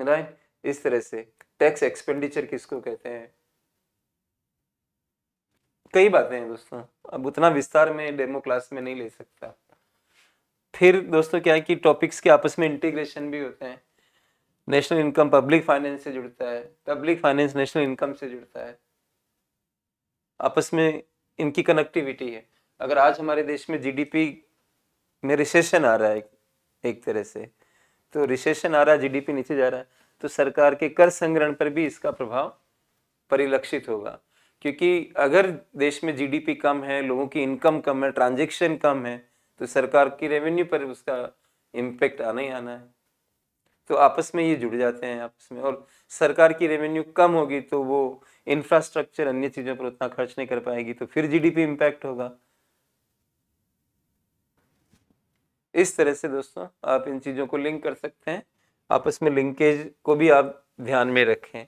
राइट इस तरह से टैक्स एक्सपेंडिचर किसको कहते हैं कई बातें हैं दोस्तों अब उतना विस्तार में डेमो क्लास में नहीं ले सकता फिर दोस्तों क्या है कि टॉपिक्स के आपस में इंटीग्रेशन भी होते हैं नेशनल इनकम पब्लिक फाइनेंस से जुड़ता है पब्लिक फाइनेंस नेशनल इनकम से जुड़ता है आपस में इनकी कनेक्टिविटी है अगर आज हमारे देश में जीडीपी में रिसेशन आ रहा है एक तरह से तो रिसेशन आ रहा है जीडीपी नीचे जा रहा है तो सरकार के कर संग्रहण पर भी इसका प्रभाव परिलक्षित होगा क्योंकि अगर देश में जीडीपी कम है लोगों की इनकम कम है ट्रांजेक्शन कम है तो सरकार की रेवेन्यू पर उसका इम्पेक्ट आना ही आना है तो आपस में ये जुड़ जाते हैं आपस में और सरकार की रेवेन्यू कम होगी तो वो इंफ्रास्ट्रक्चर अन्य चीज़ों पर उतना खर्च नहीं कर पाएगी तो फिर जीडीपी इम्पैक्ट होगा इस तरह से दोस्तों आप इन चीज़ों को लिंक कर सकते हैं आपस में लिंकेज को भी आप ध्यान में रखें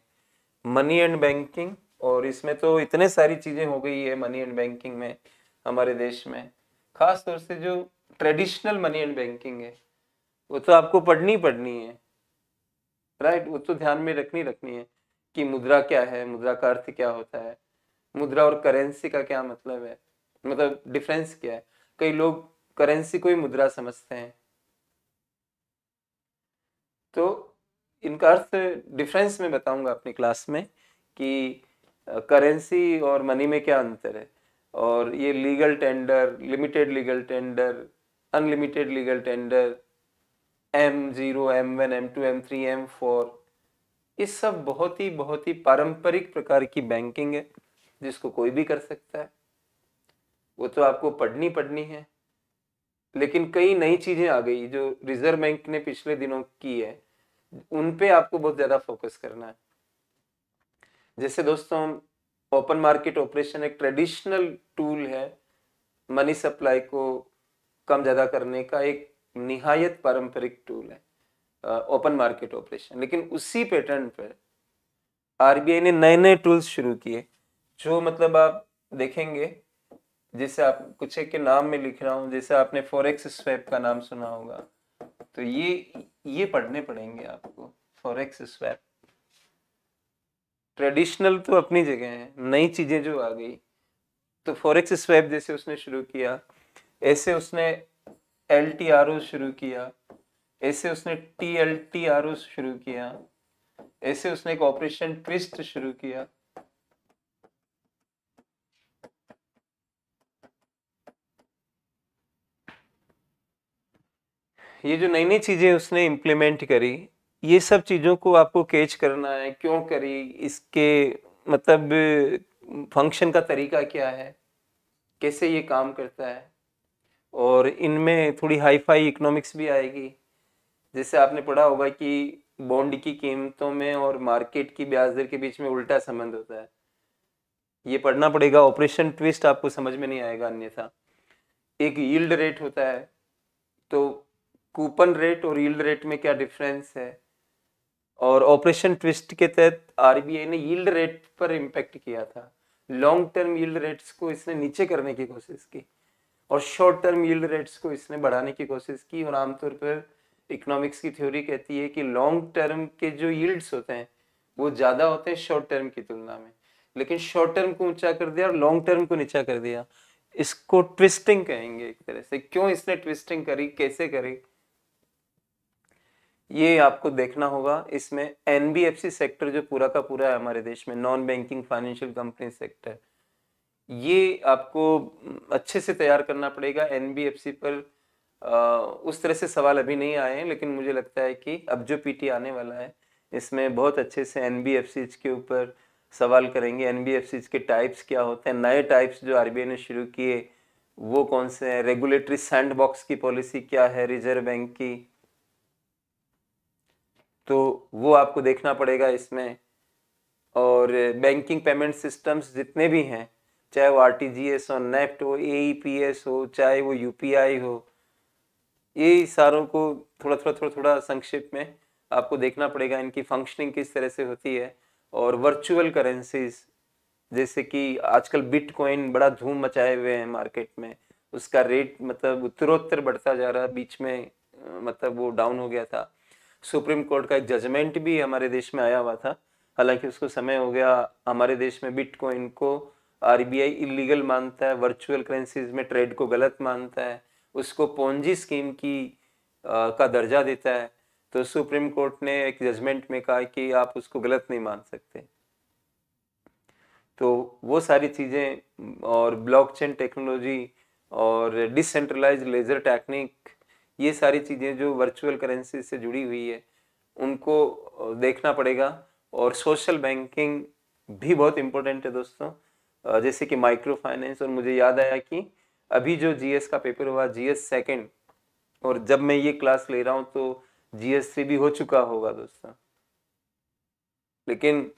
मनी एंड बैंकिंग और इसमें तो इतने सारी चीज़ें हो गई है मनी एंड बैंकिंग में हमारे देश में खास तौर से जो ट्रेडिशनल मनी एंड बैंकिंग है वो तो आपको पढ़नी पढ़नी है राइट वो तो ध्यान में रखनी रखनी है कि मुद्रा क्या है मुद्रा का अर्थ क्या होता है मुद्रा और करेंसी का क्या मतलब है मतलब डिफरेंस क्या है कई लोग करेंसी को ही मुद्रा समझते हैं तो इनका अर्थ डिफरेंस में बताऊंगा अपनी क्लास में कि करेंसी और मनी में क्या अंतर है और ये legal tender limited legal tender unlimited legal tender M zero M one M two M three M four ये सब बहुत ही बहुत ही पारंपरिक प्रकार की बैंकिंग है जिसको कोई भी कर सकता है वो तो आपको पढ़नी पढ़नी है लेकिन कई नई चीज़ें आ गई जो रिजर्व बैंक ने पिछले दिनों की है उन पे आपको बहुत ज़्यादा फोकस करना है जैसे दोस्तों ओपन मार्केट ऑपरेशन एक ट्रेडिशनल टूल है मनी सप्लाई को कम ज़्यादा करने का एक निहायत पारंपरिक टूल है ओपन मार्केट ऑपरेशन लेकिन उसी पैटर्न पर आरबीआई ने नए नए टूल्स शुरू किए जो मतलब आप देखेंगे जैसे आप कुछ एक के नाम में लिख रहा हूँ जैसे आपने फॉरेक्स स्वैप का नाम सुना होगा तो ये ये पढ़ने पड़ेंगे आपको फॉरेक्स स्वैप ट्रेडिशनल तो अपनी जगह है नई चीजें जो आ गई तो फॉरेक्स स्वैप जैसे उसने शुरू किया ऐसे उसने एल टी आर ओ शुरू किया ऐसे उसने T L T R O शुरू किया ऐसे उसने एक ऑपरेशन ट्विस्ट शुरू किया ये जो नई नई चीजें उसने इम्प्लीमेंट करी ये सब चीज़ों को आपको कैच करना है क्यों करी इसके मतलब फंक्शन का तरीका क्या है कैसे ये काम करता है और इनमें थोड़ी हाई फाई इकोनॉमिक्स भी आएगी जैसे आपने पढ़ा होगा कि बॉन्ड की कीमतों में और मार्केट की ब्याज दर के बीच में उल्टा संबंध होता है ये पढ़ना पड़ेगा ऑपरेशन ट्विस्ट आपको समझ में नहीं आएगा अन्यथा एक यील्ड रेट होता है तो कूपन रेट और यील्ड रेट में क्या डिफरेंस है और ऑपरेशन ट्विस्ट के तहत आरबीआई ने यील्ड रेट पर इम्पेक्ट किया था लॉन्ग टर्म यील्ड रेट्स को इसने नीचे करने की कोशिश की और शॉर्ट टर्म यील्ड रेट्स को इसने बढ़ाने की कोशिश की और आमतौर पर इकोनॉमिक्स की थ्योरी कहती है कि लॉन्ग टर्म के जो यील्ड्स होते हैं वो ज़्यादा होते हैं शॉर्ट टर्म की तुलना में लेकिन शॉर्ट टर्म को ऊंचा कर दिया और लॉन्ग टर्म को नीचा कर दिया इसको ट्विस्टिंग कहेंगे एक तरह से क्यों इसने ट्विस्टिंग करी कैसे करी ये आपको देखना होगा इसमें एनबीएफसी सेक्टर जो पूरा का पूरा है हमारे देश में non banking financial company sector ये आपको हम्म, अच्छे से तैयार करना पड़ेगा एन पर आ, उस तरह से सवाल अभी नहीं आए हैं लेकिन मुझे लगता है कि अब जो पीटी आने वाला है इसमें बहुत अच्छे से एन के ऊपर सवाल करेंगे एन के टाइप्स क्या होते हैं नए टाइप्स जो आर ने शुरू किए वो कौन से हैं रेगुलेटरी सैंड बॉक्स की पॉलिसी क्या है रिजर्व बैंक की तो वो आपको देखना पड़ेगा इसमें और बैंकिंग पेमेंट सिस्टम्स जितने भी हैं चाहे वो आर हो नेफ्ट e हो ए e हो चाहे वो यू हो ये सारों को थोड़ा थोड़ा थोड़ा थोड़ा संक्षिप्त में आपको देखना पड़ेगा इनकी फंक्शनिंग किस तरह से होती है और वर्चुअल करेंसीज जैसे कि आजकल बिटकॉइन बड़ा धूम मचाए हुए हैं मार्केट में उसका रेट मतलब उत्तरोत्तर बढ़ता जा रहा है बीच में मतलब वो डाउन हो गया था सुप्रीम कोर्ट का एक जजमेंट भी हमारे देश में आया हुआ था हालांकि उसको समय हो गया हमारे देश में बिटकॉइन को आरबीआई इलीगल मानता है वर्चुअल करेंसीज में ट्रेड को गलत मानता है उसको पोंजी स्कीम की आ, का दर्जा देता है तो सुप्रीम कोर्ट ने एक जजमेंट में कहा कि आप उसको गलत नहीं मान सकते तो वो सारी चीज़ें और ब्लॉकचेन टेक्नोलॉजी और डिसेंट्रलाइज लेज़र टेक्निक ये सारी चीज़ें जो वर्चुअल करेंसी से जुड़ी हुई है उनको देखना पड़ेगा और सोशल बैंकिंग भी बहुत इम्पोर्टेंट है दोस्तों जैसे कि माइक्रो फाइनेंस और मुझे याद आया कि अभी जो जीएस का पेपर हुआ जीएस सेकंड और जब मैं ये क्लास ले रहा हूँ तो जीएस थ्री भी हो चुका होगा दोस्तों लेकिन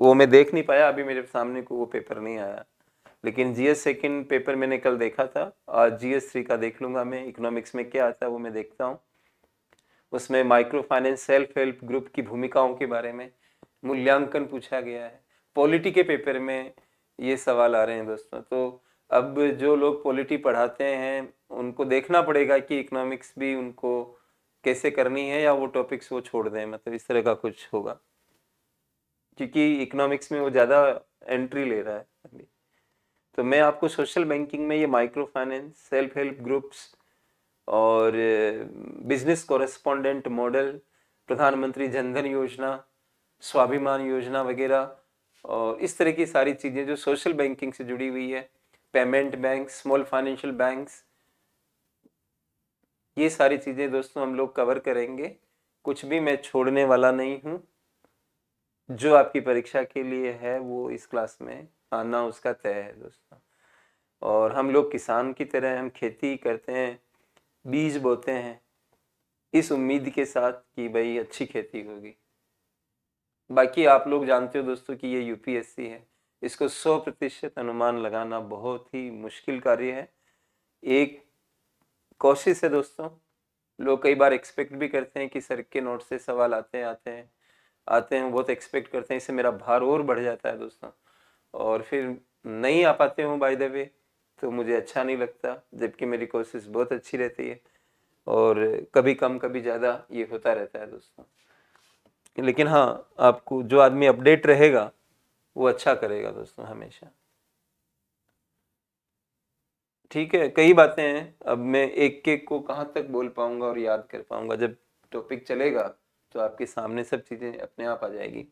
वो मैं देख नहीं पाया अभी मेरे सामने को वो पेपर नहीं आया लेकिन जीएस सेकंड पेपर मैंने कल देखा था आज जीएस थ्री का देख लूंगा मैं इकोनॉमिक्स में क्या आता है वो मैं देखता हूँ उसमें micro finance self help group की भूमिकाओं के बारे में मूल्यांकन पूछा गया है पॉलिटी के पेपर में ये सवाल आ रहे हैं दोस्तों तो अब जो लोग पॉलिटी पढ़ाते हैं उनको देखना पड़ेगा कि इकोनॉमिक्स भी उनको कैसे करनी है या वो टॉपिक्स वो छोड़ दें मतलब इस तरह का कुछ होगा क्योंकि इकोनॉमिक्स में वो ज़्यादा एंट्री ले रहा है अभी तो मैं आपको सोशल बैंकिंग में ये micro finance self help groups और business correspondent model Pradhan Mantri Jan Dhan योजना स्वाभिमान योजना वगैरह और इस तरह की सारी चीज़ें जो सोशल बैंकिंग से जुड़ी हुई है payment bank small financial banks ये सारी चीज़ें दोस्तों हम लोग कवर करेंगे कुछ भी मैं छोड़ने वाला नहीं हूँ जो आपकी परीक्षा के लिए है वो इस क्लास में आना उसका तय है दोस्तों और हम लोग किसान की तरह हम खेती करते हैं बीज बोते हैं इस उम्मीद के साथ कि भाई अच्छी खेती होगी बाकी आप लोग जानते हो दोस्तों कि ये यूपीएससी है इसको सौ प्रतिशत अनुमान लगाना बहुत ही मुश्किल कार्य है एक कोशिश है दोस्तों लोग कई बार एक्सपेक्ट भी करते हैं कि सर के नोट से सवाल आते हैं आते हैं आते हैं बहुत एक्सपेक्ट करते हैं इससे मेरा भार और बढ़ जाता है दोस्तों और फिर नहीं आ पाते हूँ बाय द वे तो मुझे अच्छा नहीं लगता जबकि मेरी कोशिश बहुत अच्छी रहती है और कभी कम कभी ज़्यादा ये होता रहता है दोस्तों लेकिन हाँ आपको जो आदमी अपडेट रहेगा वो अच्छा करेगा दोस्तों हमेशा ठीक है कई बातें हैं अब मैं एक एक को कहाँ तक बोल पाऊंगा और याद कर पाऊंगा जब टॉपिक चलेगा तो आपके सामने सब चीज़ें अपने आप आ जाएगी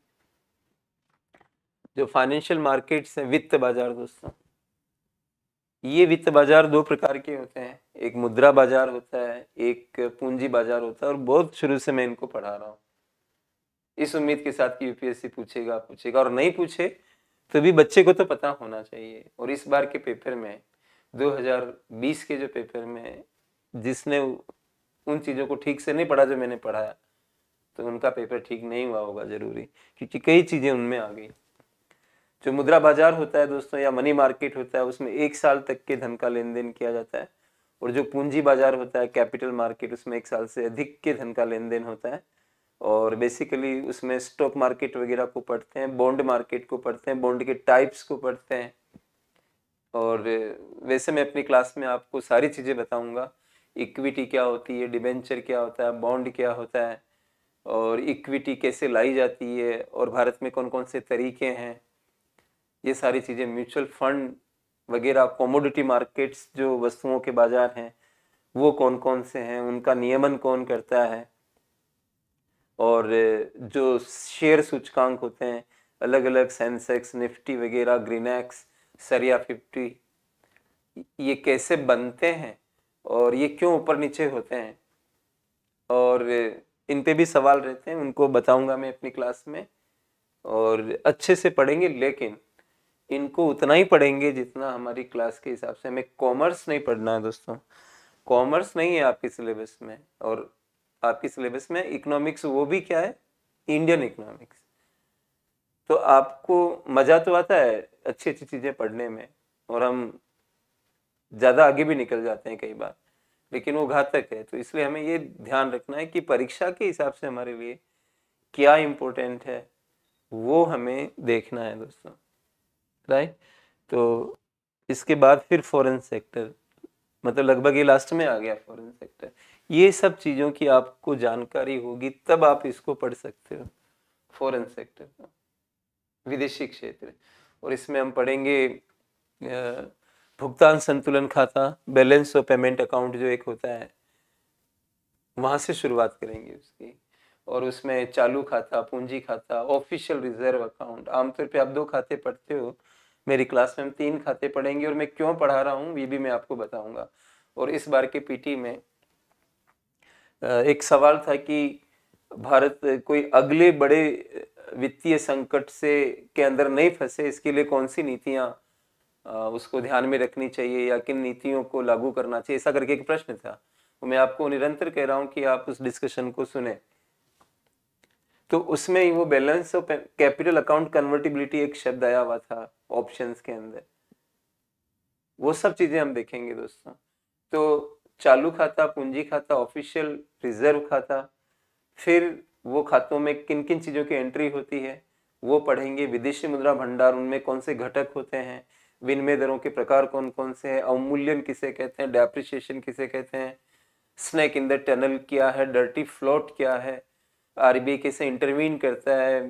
जो फाइनेंशियल मार्केट्स हैं वित्त बाजार दोस्तों ये वित्त बाजार दो प्रकार के होते हैं एक मुद्रा बाजार होता है एक पूंजी बाजार होता है और बहुत शुरू से मैं इनको पढ़ा रहा हूँ इस उम्मीद के साथ कि यूपीएससी पूछेगा पूछेगा और नहीं पूछे तो भी बच्चे को तो पता होना चाहिए और इस बार के पेपर में 2020 के जो पेपर में जिसने उन चीज़ों को ठीक से नहीं पढ़ा जो मैंने पढ़ाया तो उनका पेपर ठीक नहीं हुआ होगा ज़रूरी क्योंकि कई चीज़ें उनमें आ गई जो मुद्रा बाजार होता है दोस्तों या मनी मार्केट होता है उसमें एक साल तक के धन का लेन देन किया जाता है और जो पूंजी बाजार होता है कैपिटल मार्केट उसमें एक साल से अधिक के धन का लेन देन होता है और बेसिकली उसमें स्टॉक मार्केट वगैरह को पढ़ते हैं बॉन्ड मार्केट को पढ़ते हैं बॉन्ड के टाइप्स को पढ़ते हैं और वैसे मैं अपनी क्लास में आपको सारी चीज़ें बताऊंगा इक्विटी क्या होती है डिबेंचर क्या होता है बॉन्ड क्या होता है और इक्विटी कैसे लाई जाती है और भारत में कौन कौन से तरीके हैं ये सारी चीज़ें म्यूचुअल फंड वगैरह कॉमोडिटी मार्केट्स जो वस्तुओं के बाज़ार हैं वो कौन कौन से हैं उनका नियमन कौन करता है और जो शेयर सूचकांक होते हैं अलग अलग सेंसेक्स निफ्टी वगैरह ग्रीनैक्स सरिया फिफ्टी ये कैसे बनते हैं और ये क्यों ऊपर नीचे होते हैं और इन पे भी सवाल रहते हैं उनको बताऊंगा मैं अपनी क्लास में और अच्छे से पढ़ेंगे लेकिन इनको उतना ही पढ़ेंगे जितना हमारी क्लास के हिसाब से हमें कॉमर्स नहीं पढ़ना है दोस्तों कॉमर्स नहीं है आपके सिलेबस में और आपकी सिलेबस में इकोनॉमिक्स वो भी क्या है इंडियन इकोनॉमिक्स तो आपको मज़ा तो आता है अच्छी अच्छी चीज़ें पढ़ने में और हम ज़्यादा आगे भी निकल जाते हैं कई बार लेकिन वो घातक है तो इसलिए हमें ये ध्यान रखना है कि परीक्षा के हिसाब से हमारे लिए क्या इम्पोर्टेंट है वो हमें देखना है दोस्तों राइट तो इसके बाद फिर फॉरेन सेक्टर मतलब लगभग ये लास्ट में आ गया फॉरेन सेक्टर ये सब चीज़ों की आपको जानकारी होगी तब आप इसको पढ़ सकते हो फॉरेन सेक्टर विदेशी क्षेत्र और इसमें हम पढ़ेंगे भुगतान संतुलन खाता बैलेंस और पेमेंट अकाउंट जो एक होता है वहां से शुरुआत करेंगे उसकी और उसमें चालू खाता पूंजी खाता ऑफिशियल रिजर्व अकाउंट आमतौर पे आप दो खाते पढ़ते हो मेरी क्लास में हम तीन खाते पढ़ेंगे और मैं क्यों पढ़ा रहा हूँ ये भी मैं आपको बताऊंगा और इस बार के पीटी में एक सवाल था कि भारत कोई अगले बड़े वित्तीय संकट से के अंदर नहीं फंसे इसके लिए कौन सी नीतियां उसको ध्यान में रखनी चाहिए या किन नीतियों को लागू करना चाहिए ऐसा करके एक प्रश्न था तो मैं आपको निरंतर कह रहा हूं कि आप उस डिस्कशन को सुने तो उसमें ही वो balance of capital account convertibility एक शब्द आया हुआ था ऑप्शंस के अंदर वो सब चीजें हम देखेंगे दोस्तों तो चालू खाता पूंजी खाता ऑफिशियल रिजर्व खाता फिर वो खातों में किन किन चीज़ों की एंट्री होती है वो पढ़ेंगे विदेशी मुद्रा भंडार उनमें कौन से घटक होते हैं विनिमय दरों के प्रकार कौन कौन से हैं अवमूल्यन किसे कहते हैं डेप्रिशिएशन किसे कहते हैं स्नैक इन द टनल क्या है डर्टी फ्लोट क्या है आर बी कैसे इंटरवीन करता है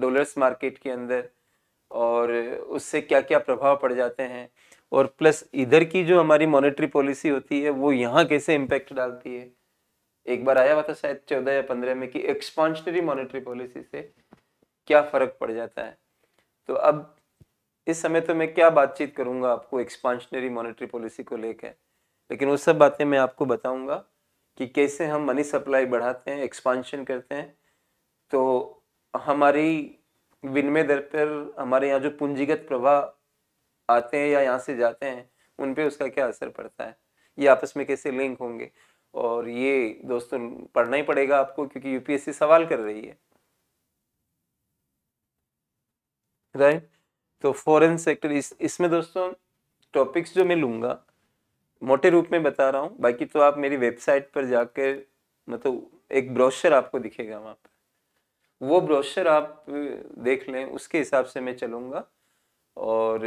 डॉलर्स मार्केट के अंदर और उससे क्या क्या प्रभाव पड़ जाते हैं और प्लस इधर की जो हमारी मॉनेटरी पॉलिसी होती है वो यहाँ कैसे इम्पैक्ट डालती है एक बार आया हुआ था शायद चौदह या पंद्रह में कि एक्सपांशनरी मॉनेटरी पॉलिसी से क्या फर्क पड़ जाता है तो अब इस समय तो मैं क्या बातचीत करूंगा आपको एक्सपांशनरी मॉनेटरी पॉलिसी को लेकर लेकिन वो सब बातें मैं आपको बताऊंगा कि कैसे हम मनी सप्लाई बढ़ाते हैं एक्सपांशन करते हैं तो हमारी विनिमय दर पर हमारे यहाँ जो पूंजीगत प्रवाह आते हैं या यहाँ से जाते हैं उन पे उसका क्या असर पड़ता है ये आपस में कैसे लिंक होंगे और ये दोस्तों पढ़ना ही पड़ेगा आपको क्योंकि यूपीएससी सवाल कर रही है राइट तो फॉरेन सेक्टर इस इसमें दोस्तों टॉपिक्स जो मैं लूंगा मोटे रूप में बता रहा हूँ बाकी तो आप मेरी वेबसाइट पर जाकर मतलब एक ब्रोशर आपको दिखेगा वहां पर वो ब्रोशर आप देख लें उसके हिसाब से मैं चलूंगा और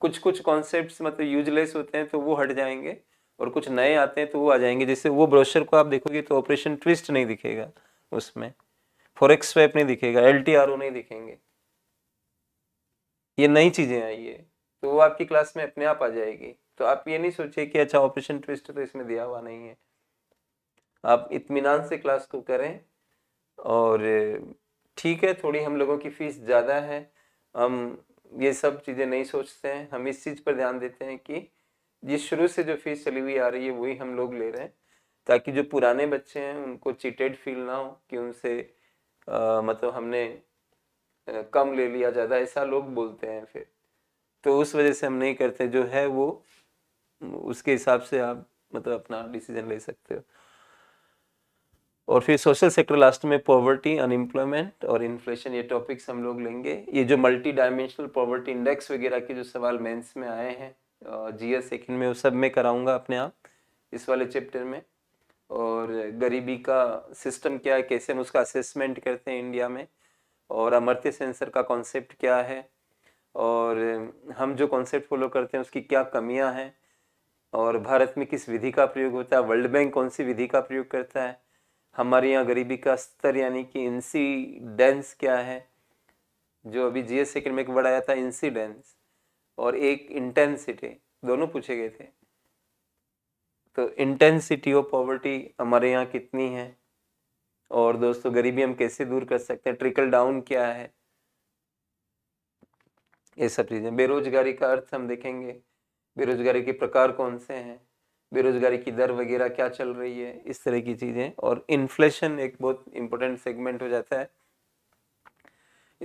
कुछ कुछ कॉन्सेप्ट मतलब यूजलेस होते हैं तो वो हट जाएंगे और कुछ नए आते हैं तो वो आ जाएंगे जैसे वो ब्रोशर को आप देखोगे तो ऑपरेशन ट्विस्ट नहीं दिखेगा उसमें फॉरेक्स स्वैप नहीं दिखेगा एल नहीं दिखेंगे ये नई चीज़ें आई है तो वो आपकी क्लास में अपने आप आ जाएगी तो आप ये नहीं सोचिए कि अच्छा ऑपरेशन ट्विस्ट तो इसमें दिया हुआ नहीं है आप इतमान से क्लास को करें और ठीक है थोड़ी हम लोगों की फ़ीस ज़्यादा है हम ये सब चीज़ें नहीं सोचते हैं हम इस चीज़ पर ध्यान देते हैं कि जिस शुरू से जो फीस चली हुई आ रही है वही हम लोग ले रहे हैं ताकि जो पुराने बच्चे हैं उनको चीटेड फील ना हो कि उनसे आ, मतलब हमने कम ले लिया ज़्यादा ऐसा लोग बोलते हैं फिर तो उस वजह से हम नहीं करते जो है वो उसके हिसाब से आप मतलब अपना डिसीजन ले सकते हो और फिर सोशल सेक्टर लास्ट में पॉवर्टी अनएम्प्लॉयमेंट और इन्फ्लेशन ये टॉपिक्स हम लोग लेंगे ये जो मल्टी डायमेंशनल पॉवर्टी इंडेक्स वगैरह के जो सवाल मेंस में आए हैं जी एस सेकेंड में वो सब मैं कराऊंगा अपने आप इस वाले चैप्टर में और गरीबी का सिस्टम क्या है कैसे हम उसका असेसमेंट करते हैं इंडिया में और अमर्त्य सेंसर का कॉन्सेप्ट क्या है और हम जो कॉन्सेप्ट फॉलो करते हैं उसकी क्या कमियाँ हैं और भारत में किस विधि का प्रयोग होता है वर्ल्ड बैंक कौन सी विधि का प्रयोग करता है हमारे यहाँ गरीबी का स्तर यानी कि इंसीडेंस क्या है जो अभी जी एस सेकेंड में एक वर्ड आया था इंसीडेंस और एक इंटेंसिटी दोनों पूछे गए थे तो इंटेंसिटी ऑफ पॉवर्टी हमारे यहाँ कितनी है और दोस्तों गरीबी हम कैसे दूर कर सकते हैं ट्रिकल डाउन क्या है ये सब चीज़ें बेरोजगारी का अर्थ हम देखेंगे बेरोजगारी के प्रकार कौन से हैं बेरोजगारी की दर वगैरह क्या चल रही है इस तरह की चीज़ें और इन्फ्लेशन एक बहुत इंपॉर्टेंट सेगमेंट हो जाता है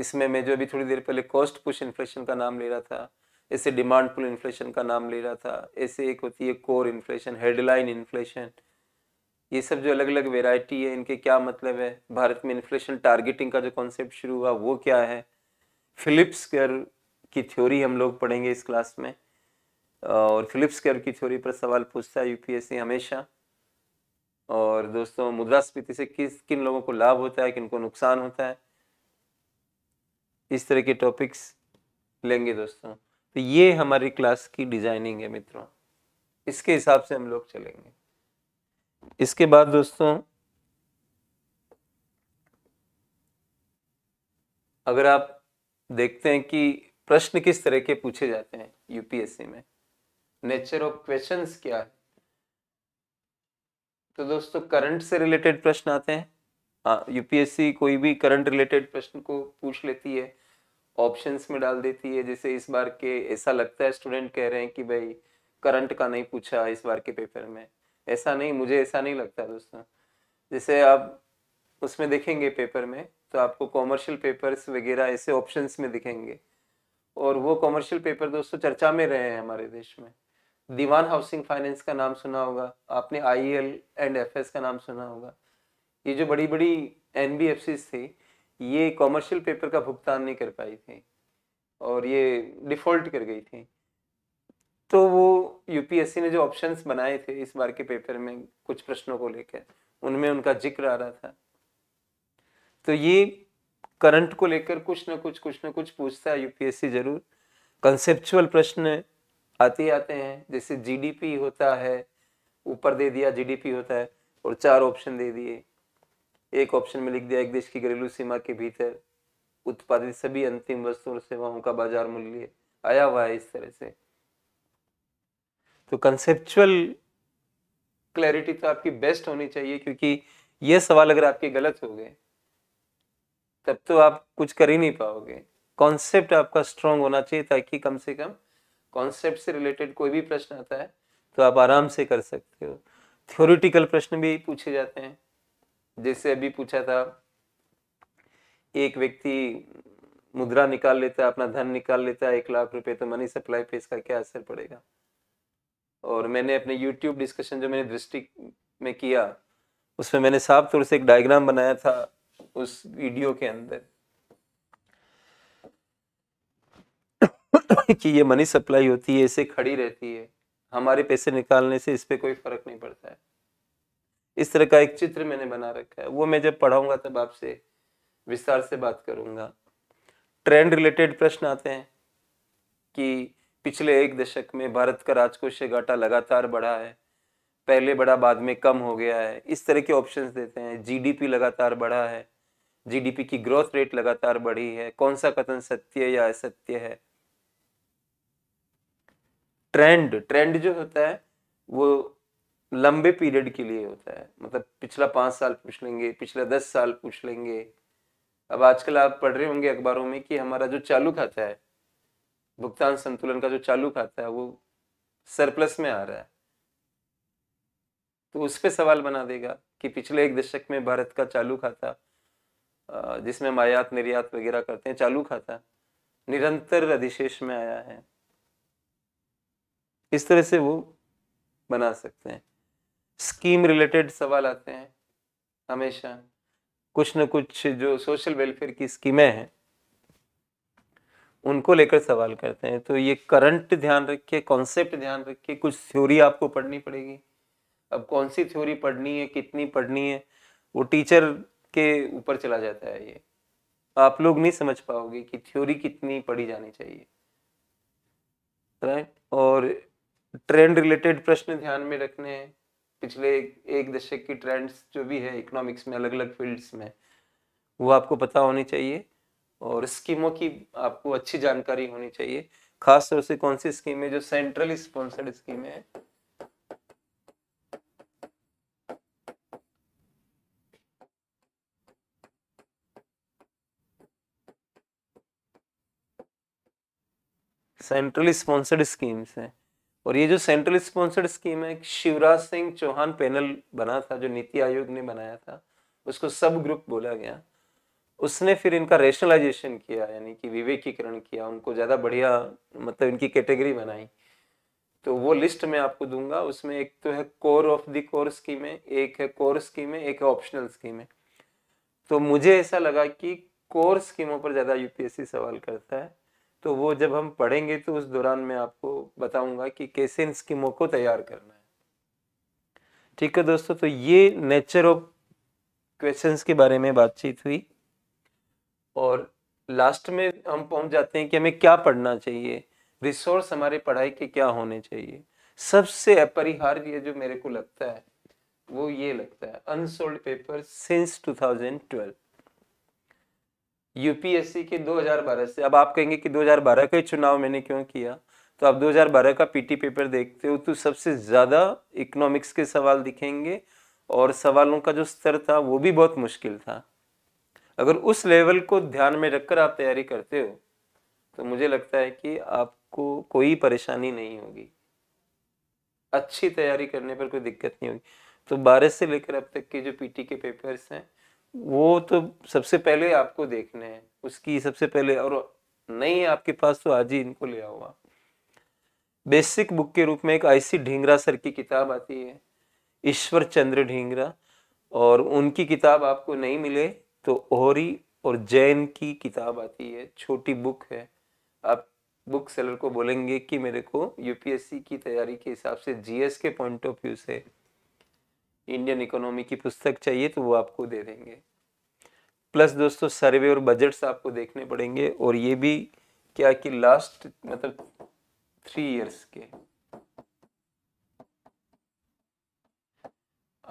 इसमें मैं जो अभी थोड़ी देर पहले कॉस्ट पुश इन्फ्लेशन का नाम ले रहा था ऐसे डिमांड पुल इन्फ्लेशन का नाम ले रहा था ऐसे एक होती है कोर इन्फ्लेशन हेडलाइन इन्फ्लेशन ये सब जो अलग अलग वेराइटी है इनके क्या मतलब है भारत में इन्फ्लेशन टारगेटिंग का जो कॉन्सेप्ट शुरू हुआ वो क्या है फिलिप्स केयर की थ्योरी हम लोग पढ़ेंगे इस क्लास में और फिलिप्स केयर की थ्योरी पर सवाल पूछता है यूपीएससी हमेशा और दोस्तों मुद्रास्फीति से किस किन लोगों को लाभ होता है किनको नुकसान होता है इस तरह के टॉपिक्स लेंगे दोस्तों तो ये हमारी क्लास की डिजाइनिंग है मित्रों इसके हिसाब से हम लोग चलेंगे इसके बाद दोस्तों अगर आप देखते हैं कि प्रश्न किस तरह के पूछे जाते हैं यूपीएससी में नेचर ऑफ क्वेश्चन क्या है तो दोस्तों करंट से रिलेटेड प्रश्न आते हैं यूपीएससी हाँ, कोई भी करंट रिलेटेड प्रश्न को पूछ लेती है ऑप्शंस में डाल देती है जैसे इस बार के ऐसा लगता है स्टूडेंट कह रहे हैं कि भाई करंट का नहीं पूछा इस बार के पेपर में ऐसा नहीं मुझे ऐसा नहीं लगता दोस्तों जैसे आप उसमें देखेंगे पेपर में तो आपको कॉमर्शियल पेपर्स वगैरह ऐसे ऑप्शंस में दिखेंगे और वो कॉमर्शियल पेपर दोस्तों चर्चा में रहे हैं हमारे देश में दीवान हाउसिंग फाइनेंस का नाम सुना होगा आपने I L and F S का नाम सुना होगा ये जो बड़ी बड़ी एन बी एफ थी ये कॉमर्शियल पेपर का भुगतान नहीं कर पाई थी और ये डिफ़ॉल्ट कर गई थी तो वो यूपीएससी ने जो ऑप्शंस बनाए थे इस बार के पेपर में कुछ प्रश्नों को लेकर उनमें उनका जिक्र आ रहा था तो ये करंट को लेकर कुछ ना कुछ कुछ ना कुछ पूछता है यूपीएससी जरूर कंसेप्चुअल प्रश्न आते आते हैं जैसे जीडीपी होता है ऊपर दे दिया जीडीपी होता है और चार ऑप्शन दे दिए एक ऑप्शन में लिख दिया एक देश की घरेलू सीमा के भीतर उत्पादित सभी अंतिम वस्तुओं और सेवाओं का बाजार मूल्य आया हुआ है इस तरह से तो कंसेप्चुअल क्लैरिटी तो आपकी बेस्ट होनी चाहिए क्योंकि ये सवाल अगर आपके गलत हो गए तब तो आप कुछ कर ही नहीं पाओगे कॉन्सेप्ट आपका स्ट्रांग होना चाहिए ताकि कम से कम कॉन्सेप्ट से रिलेटेड कोई भी प्रश्न आता है तो आप आराम से कर सकते हो थ्योरिटिकल प्रश्न भी पूछे जाते हैं जैसे अभी पूछा था एक व्यक्ति मुद्रा निकाल लेता है अपना धन निकाल लेता है एक लाख रुपए तो मनी सप्लाई पे इसका क्या असर पड़ेगा और मैंने अपने यूट्यूब डिस्कशन जो मैंने दृष्टि में किया उसमें मैंने साफ तौर से एक डायग्राम बनाया था उस वीडियो के अंदर (coughs) कि ये मनी सप्लाई होती है इसे खड़ी रहती है हमारे पैसे निकालने से इस पर कोई फर्क नहीं पड़ता है इस तरह का एक चित्र मैंने बना रखा है वो मैं जब पढ़ाऊंगा तब आपसे विस्तार से बात करूंगा ट्रेंड रिलेटेड प्रश्न आते हैं कि पिछले एक दशक में भारत का राजकोषीय घाटा लगातार बढ़ा है पहले बड़ा बाद में कम हो गया है इस तरह के ऑप्शंस देते हैं जीडीपी लगातार बढ़ा है जीडीपी की ग्रोथ रेट लगातार बढ़ी है कौन सा कथन सत्य या असत्य है ट्रेंड ट्रेंड जो होता है वो लंबे पीरियड के लिए होता है मतलब पिछला पाँच साल पूछ लेंगे पिछला दस साल पूछ लेंगे अब आजकल आप पढ़ रहे होंगे अखबारों में कि हमारा जो चालू खाता है भुगतान संतुलन का जो चालू खाता है वो सरप्लस में आ रहा है तो उस पर सवाल बना देगा कि पिछले एक दशक में भारत का चालू खाता जिसमें हम आयात निर्यात वगैरह करते हैं चालू खाता निरंतर अधिशेष में आया है इस तरह से वो बना सकते हैं स्कीम रिलेटेड सवाल आते हैं हमेशा कुछ न कुछ जो सोशल वेलफेयर की स्कीमें हैं उनको लेकर सवाल करते हैं तो ये करंट ध्यान रखिए कॉन्सेप्ट ध्यान रखिए कुछ थ्योरी आपको पढ़नी पड़ेगी अब कौन सी थ्योरी पढ़नी है कितनी पढ़नी है वो टीचर के ऊपर चला जाता है ये आप लोग नहीं समझ पाओगे कि थ्योरी कितनी पढ़ी जानी चाहिए राइट और ट्रेंड रिलेटेड प्रश्न ध्यान में रखने हैं पिछले एक दशक की ट्रेंड्स जो भी है इकोनॉमिक्स में अलग अलग फील्ड्स में वो आपको पता होनी चाहिए और स्कीमों की आपको अच्छी जानकारी होनी चाहिए खास तौर से कौन सी स्कीम है जो सेंट्रली स्पॉन्सर्ड स्कीम है सेंट्रली स्पॉन्सर्ड स्कीम्स हैं और ये जो सेंट्रल स्पॉन्सर्ड स्कीम है शिवराज सिंह चौहान पैनल बना था जो नीति आयोग ने बनाया था उसको सब ग्रुप बोला गया उसने फिर इनका रेशनलाइजेशन किया यानी कि विवेकीकरण किया उनको ज़्यादा बढ़िया मतलब इनकी कैटेगरी बनाई तो वो लिस्ट मैं आपको दूंगा उसमें एक तो है core of the core scheme है एक है कोर स्कीम है एक है ऑप्शनल स्कीम है तो मुझे ऐसा लगा कि कोर स्कीमों पर ज़्यादा यूपीएससी सवाल करता है तो वो जब हम पढ़ेंगे तो उस दौरान मैं आपको बताऊंगा कि कैसे इन स्कीमों को तैयार करना है ठीक है दोस्तों तो ये नेचर ऑफ क्वेश्चंस के बारे में बातचीत हुई और लास्ट में हम पहुंच जाते हैं कि हमें क्या पढ़ना चाहिए रिसोर्स हमारे पढ़ाई के क्या होने चाहिए सबसे अपरिहार्य जो मेरे को लगता है वो ये लगता है अनसोल्ड पेपर सिंस 2012 यूपीएससी के 2012 से अब आप कहेंगे कि 2012 का ही चुनाव मैंने क्यों किया तो आप 2012 का पीटी पेपर देखते हो तो सबसे ज़्यादा इकोनॉमिक्स के सवाल दिखेंगे और सवालों का जो स्तर था वो भी बहुत मुश्किल था अगर उस लेवल को ध्यान में रखकर आप तैयारी करते हो तो मुझे लगता है कि आपको कोई परेशानी नहीं होगी अच्छी तैयारी करने पर कोई दिक्कत नहीं होगी तो बारह से लेकर अब तक के जो पीटी के पेपर्स हैं वो तो सबसे पहले आपको देखने हैं उसकी सबसे पहले और नहीं है आपके पास तो आज ही इनको ले आओ आप बेसिक बुक के रूप में एक आईसी ढींगरा सर की किताब आती है ईश्वर चंद्र ढींगरा और उनकी किताब आपको नहीं मिले तो ओहरी और जैन की किताब आती है छोटी बुक है आप बुक सेलर को बोलेंगे कि मेरे को यूपीएससी की तैयारी के हिसाब से जीएस के पॉइंट ऑफ व्यू से इंडियन इकोनॉमी की पुस्तक चाहिए तो वो आपको दे देंगे प्लस दोस्तों सर्वे और बजट्स आपको देखने पड़ेंगे और ये भी क्या कि लास्ट मतलब थ्री इयर्स के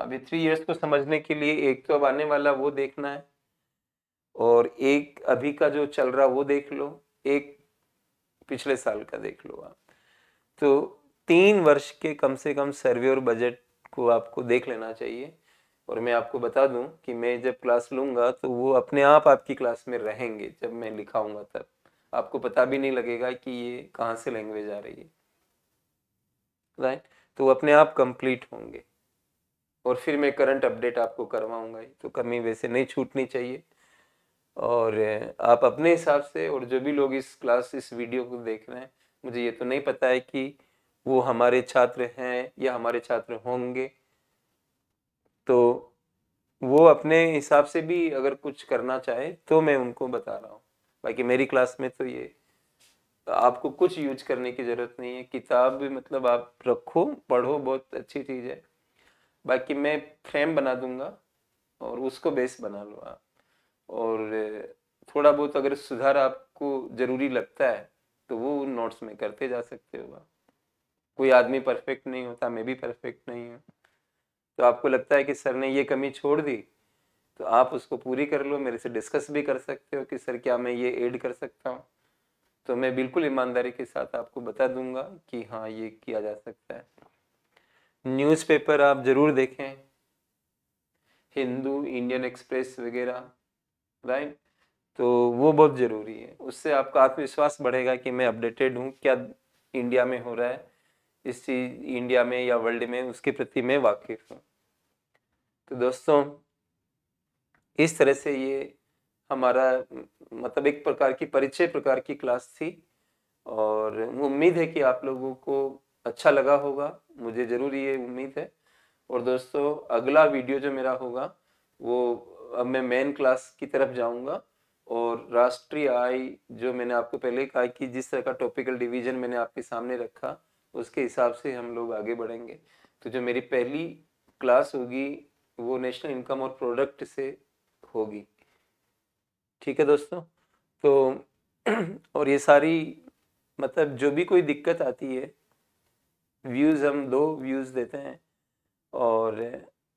अभी थ्री इयर्स को समझने के लिए एक तो अब आने वाला वो देखना है और एक अभी का जो चल रहा वो देख लो एक पिछले साल का देख लो आप तो तीन वर्ष के कम से कम सर्वे और बजट को आपको देख लेना चाहिए और मैं आपको बता दूं कि मैं जब क्लास लूंगा तो वो अपने आप आपकी क्लास में रहेंगे जब मैं लिखाऊंगा तब आपको पता भी नहीं लगेगा कि ये कहाँ से लैंग्वेज आ रही है राइट तो अपने आप कंप्लीट होंगे और फिर मैं करंट अपडेट आपको करवाऊंगा तो कमी वैसे नहीं छूटनी चाहिए और आप अपने हिसाब से और जो भी लोग इस क्लास इस वीडियो को देख रहे हैं मुझे ये तो नहीं पता है कि वो हमारे छात्र हैं या हमारे छात्र होंगे तो वो अपने हिसाब से भी अगर कुछ करना चाहे तो मैं उनको बता रहा हूँ बाकी मेरी क्लास में तो ये आपको कुछ यूज करने की ज़रूरत नहीं है किताब मतलब आप रखो पढ़ो बहुत अच्छी चीज़ है बाकी मैं फ्रेम बना दूंगा और उसको बेस बना लो आप और थोड़ा बहुत अगर सुधार आपको ज़रूरी लगता है तो वो नोट्स में करते जा सकते हो आप कोई आदमी परफेक्ट नहीं होता मैं भी परफेक्ट नहीं हूँ तो आपको लगता है कि सर ने ये कमी छोड़ दी तो आप उसको पूरी कर लो मेरे से डिस्कस भी कर सकते हो कि सर क्या मैं ये ऐड कर सकता हूँ तो मैं बिल्कुल ईमानदारी के साथ आपको बता दूंगा कि हाँ ये किया जा सकता है न्यूज़पेपर आप ज़रूर देखें हिंदू इंडियन एक्सप्रेस वगैरह राइट तो वो बहुत ज़रूरी है उससे आपका आत्मविश्वास बढ़ेगा कि मैं अपडेटेड हूँ क्या इंडिया में हो रहा है इस चीज इंडिया में या वर्ल्ड में उसके प्रति मैं वाकिफ हूँ तो दोस्तों इस तरह से ये हमारा मतलब एक प्रकार की परिचय प्रकार की क्लास थी और उम्मीद है कि आप लोगों को अच्छा लगा होगा मुझे ज़रूर ये उम्मीद है और दोस्तों अगला वीडियो जो मेरा होगा वो अब मैं मेन क्लास की तरफ जाऊंगा और राष्ट्रीय आय जो मैंने आपको पहले कहा कि जिस तरह का टॉपिकल डिवीजन मैंने आपके सामने रखा उसके हिसाब से हम लोग आगे बढ़ेंगे तो जो मेरी पहली क्लास होगी वो नेशनल इनकम और प्रोडक्ट से होगी ठीक है दोस्तों तो (clears throat) और ये सारी मतलब जो भी कोई दिक्कत आती है व्यूज़ हम दो व्यूज़ देते हैं और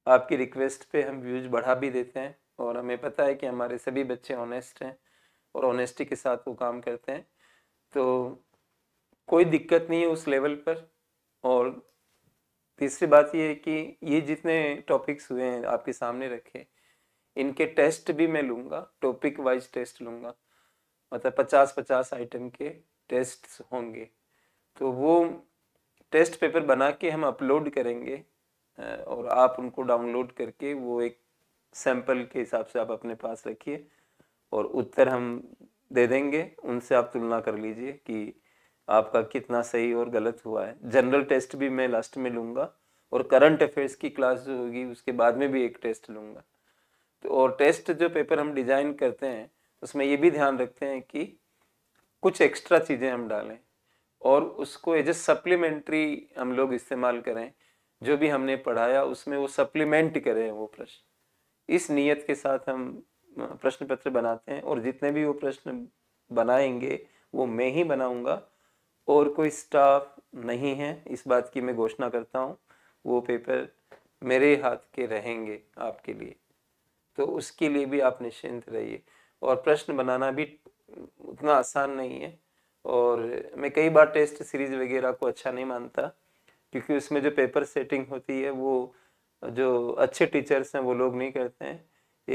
आपकी रिक्वेस्ट पे हम व्यूज़ बढ़ा भी देते हैं और हमें पता है कि हमारे सभी बच्चे ऑनेस्ट हैं और ऑनेस्टी के साथ वो काम करते हैं तो कोई दिक्कत नहीं है उस लेवल पर और तीसरी बात ये है कि ये जितने टॉपिक्स हुए हैं आपके सामने रखे इनके टेस्ट भी मैं लूँगा टॉपिक वाइज टेस्ट लूँगा मतलब पचास पचास आइटम के टेस्ट होंगे तो वो टेस्ट पेपर बना के हम अपलोड करेंगे और आप उनको डाउनलोड करके वो एक सैंपल के हिसाब से आप अपने पास रखिए और उत्तर हम दे देंगे उनसे आप तुलना कर लीजिए कि आपका कितना सही और गलत हुआ है जनरल टेस्ट भी मैं लास्ट में लूँगा और करंट अफेयर्स की क्लास जो होगी उसके बाद में भी एक टेस्ट लूँगा तो और टेस्ट जो पेपर हम डिज़ाइन करते हैं उसमें ये भी ध्यान रखते हैं कि कुछ एक्स्ट्रा चीज़ें हम डालें और उसको एज ए सप्लीमेंट्री हम लोग इस्तेमाल करें जो भी हमने पढ़ाया उसमें वो सप्लीमेंट करें वो प्रश्न इस नीयत के साथ हम प्रश्न पत्र बनाते हैं और जितने भी वो प्रश्न बनाएंगे वो मैं ही बनाऊंगा और कोई स्टाफ नहीं है इस बात की मैं घोषणा करता हूँ वो पेपर मेरे हाथ के रहेंगे आपके लिए तो उसके लिए भी आप निश्चिंत रहिए और प्रश्न बनाना भी उतना आसान नहीं है और मैं कई बार टेस्ट सीरीज वगैरह को अच्छा नहीं मानता क्योंकि उसमें जो पेपर सेटिंग होती है वो जो अच्छे टीचर्स हैं वो लोग नहीं करते हैं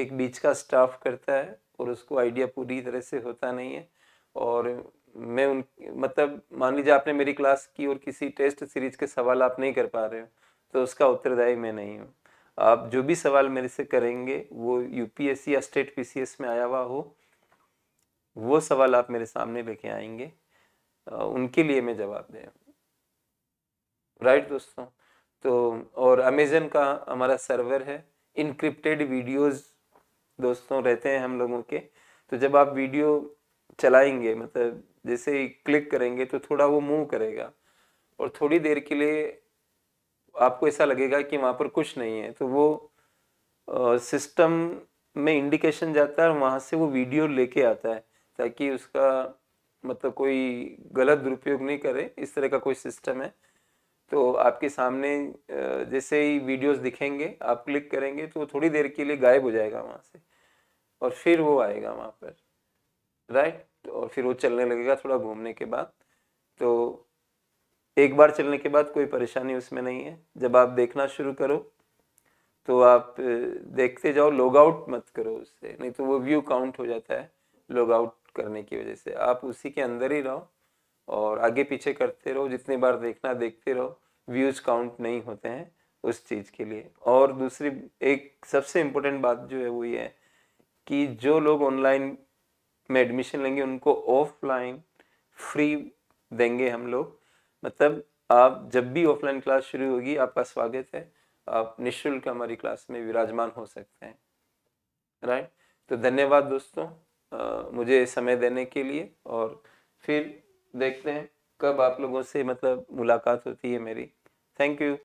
एक बीच का स्टाफ करता है और उसको आइडिया पूरी तरह से होता नहीं है और मैं उन मतलब मान लीजिए आपने मेरी क्लास की और किसी टेस्ट सीरीज के सवाल आप नहीं कर पा रहे हो तो उसका उत्तरदायी मैं नहीं हूँ आप जो भी सवाल मेरे से करेंगे वो यूपीएससी या स्टेट पीसीएस में आया हुआ हो वो सवाल आप मेरे सामने लेके आएंगे उनके लिए मैं जवाब दे राइट दोस्तों तो और अमेजन का हमारा सर्वर है इनक्रिप्टेड वीडियोस दोस्तों रहते हैं हम लोगों के तो जब आप वीडियो चलाएंगे मतलब जैसे क्लिक करेंगे तो थोड़ा वो मूव करेगा और थोड़ी देर के लिए आपको ऐसा लगेगा कि वहाँ पर कुछ नहीं है तो वो सिस्टम में इंडिकेशन जाता है वहाँ से वो वीडियो लेके आता है ताकि उसका मतलब कोई गलत दुरुपयोग नहीं करे इस तरह का कोई सिस्टम है तो आपके सामने जैसे ही वीडियोस दिखेंगे आप क्लिक करेंगे तो थोड़ी देर के लिए गायब हो जाएगा वहाँ से और फिर वो आएगा वहाँ पर राइट तो और फिर वो चलने लगेगा थोड़ा घूमने के बाद तो एक बार चलने के बाद कोई परेशानी उसमें नहीं है जब आप देखना शुरू करो तो आप देखते जाओ लॉग आउट मत करो उससे नहीं तो वो व्यू काउंट हो जाता है लॉग आउट करने की वजह से आप उसी के अंदर ही रहो और आगे पीछे करते रहो जितनी बार देखना देखते रहो व्यूज काउंट नहीं होते हैं उस चीज़ के लिए और दूसरी एक सबसे इम्पोर्टेंट बात जो है वो ये है कि जो लोग ऑनलाइन में एडमिशन लेंगे उनको ऑफलाइन फ्री देंगे हम लोग मतलब आप जब भी ऑफलाइन क्लास शुरू होगी आपका स्वागत है आप निःशुल्क हमारी क्लास में विराजमान हो सकते हैं राइट तो धन्यवाद दोस्तों आ, मुझे समय देने के लिए और फिर देखते हैं कब आप लोगों से मतलब मुलाकात होती है मेरी थैंक यू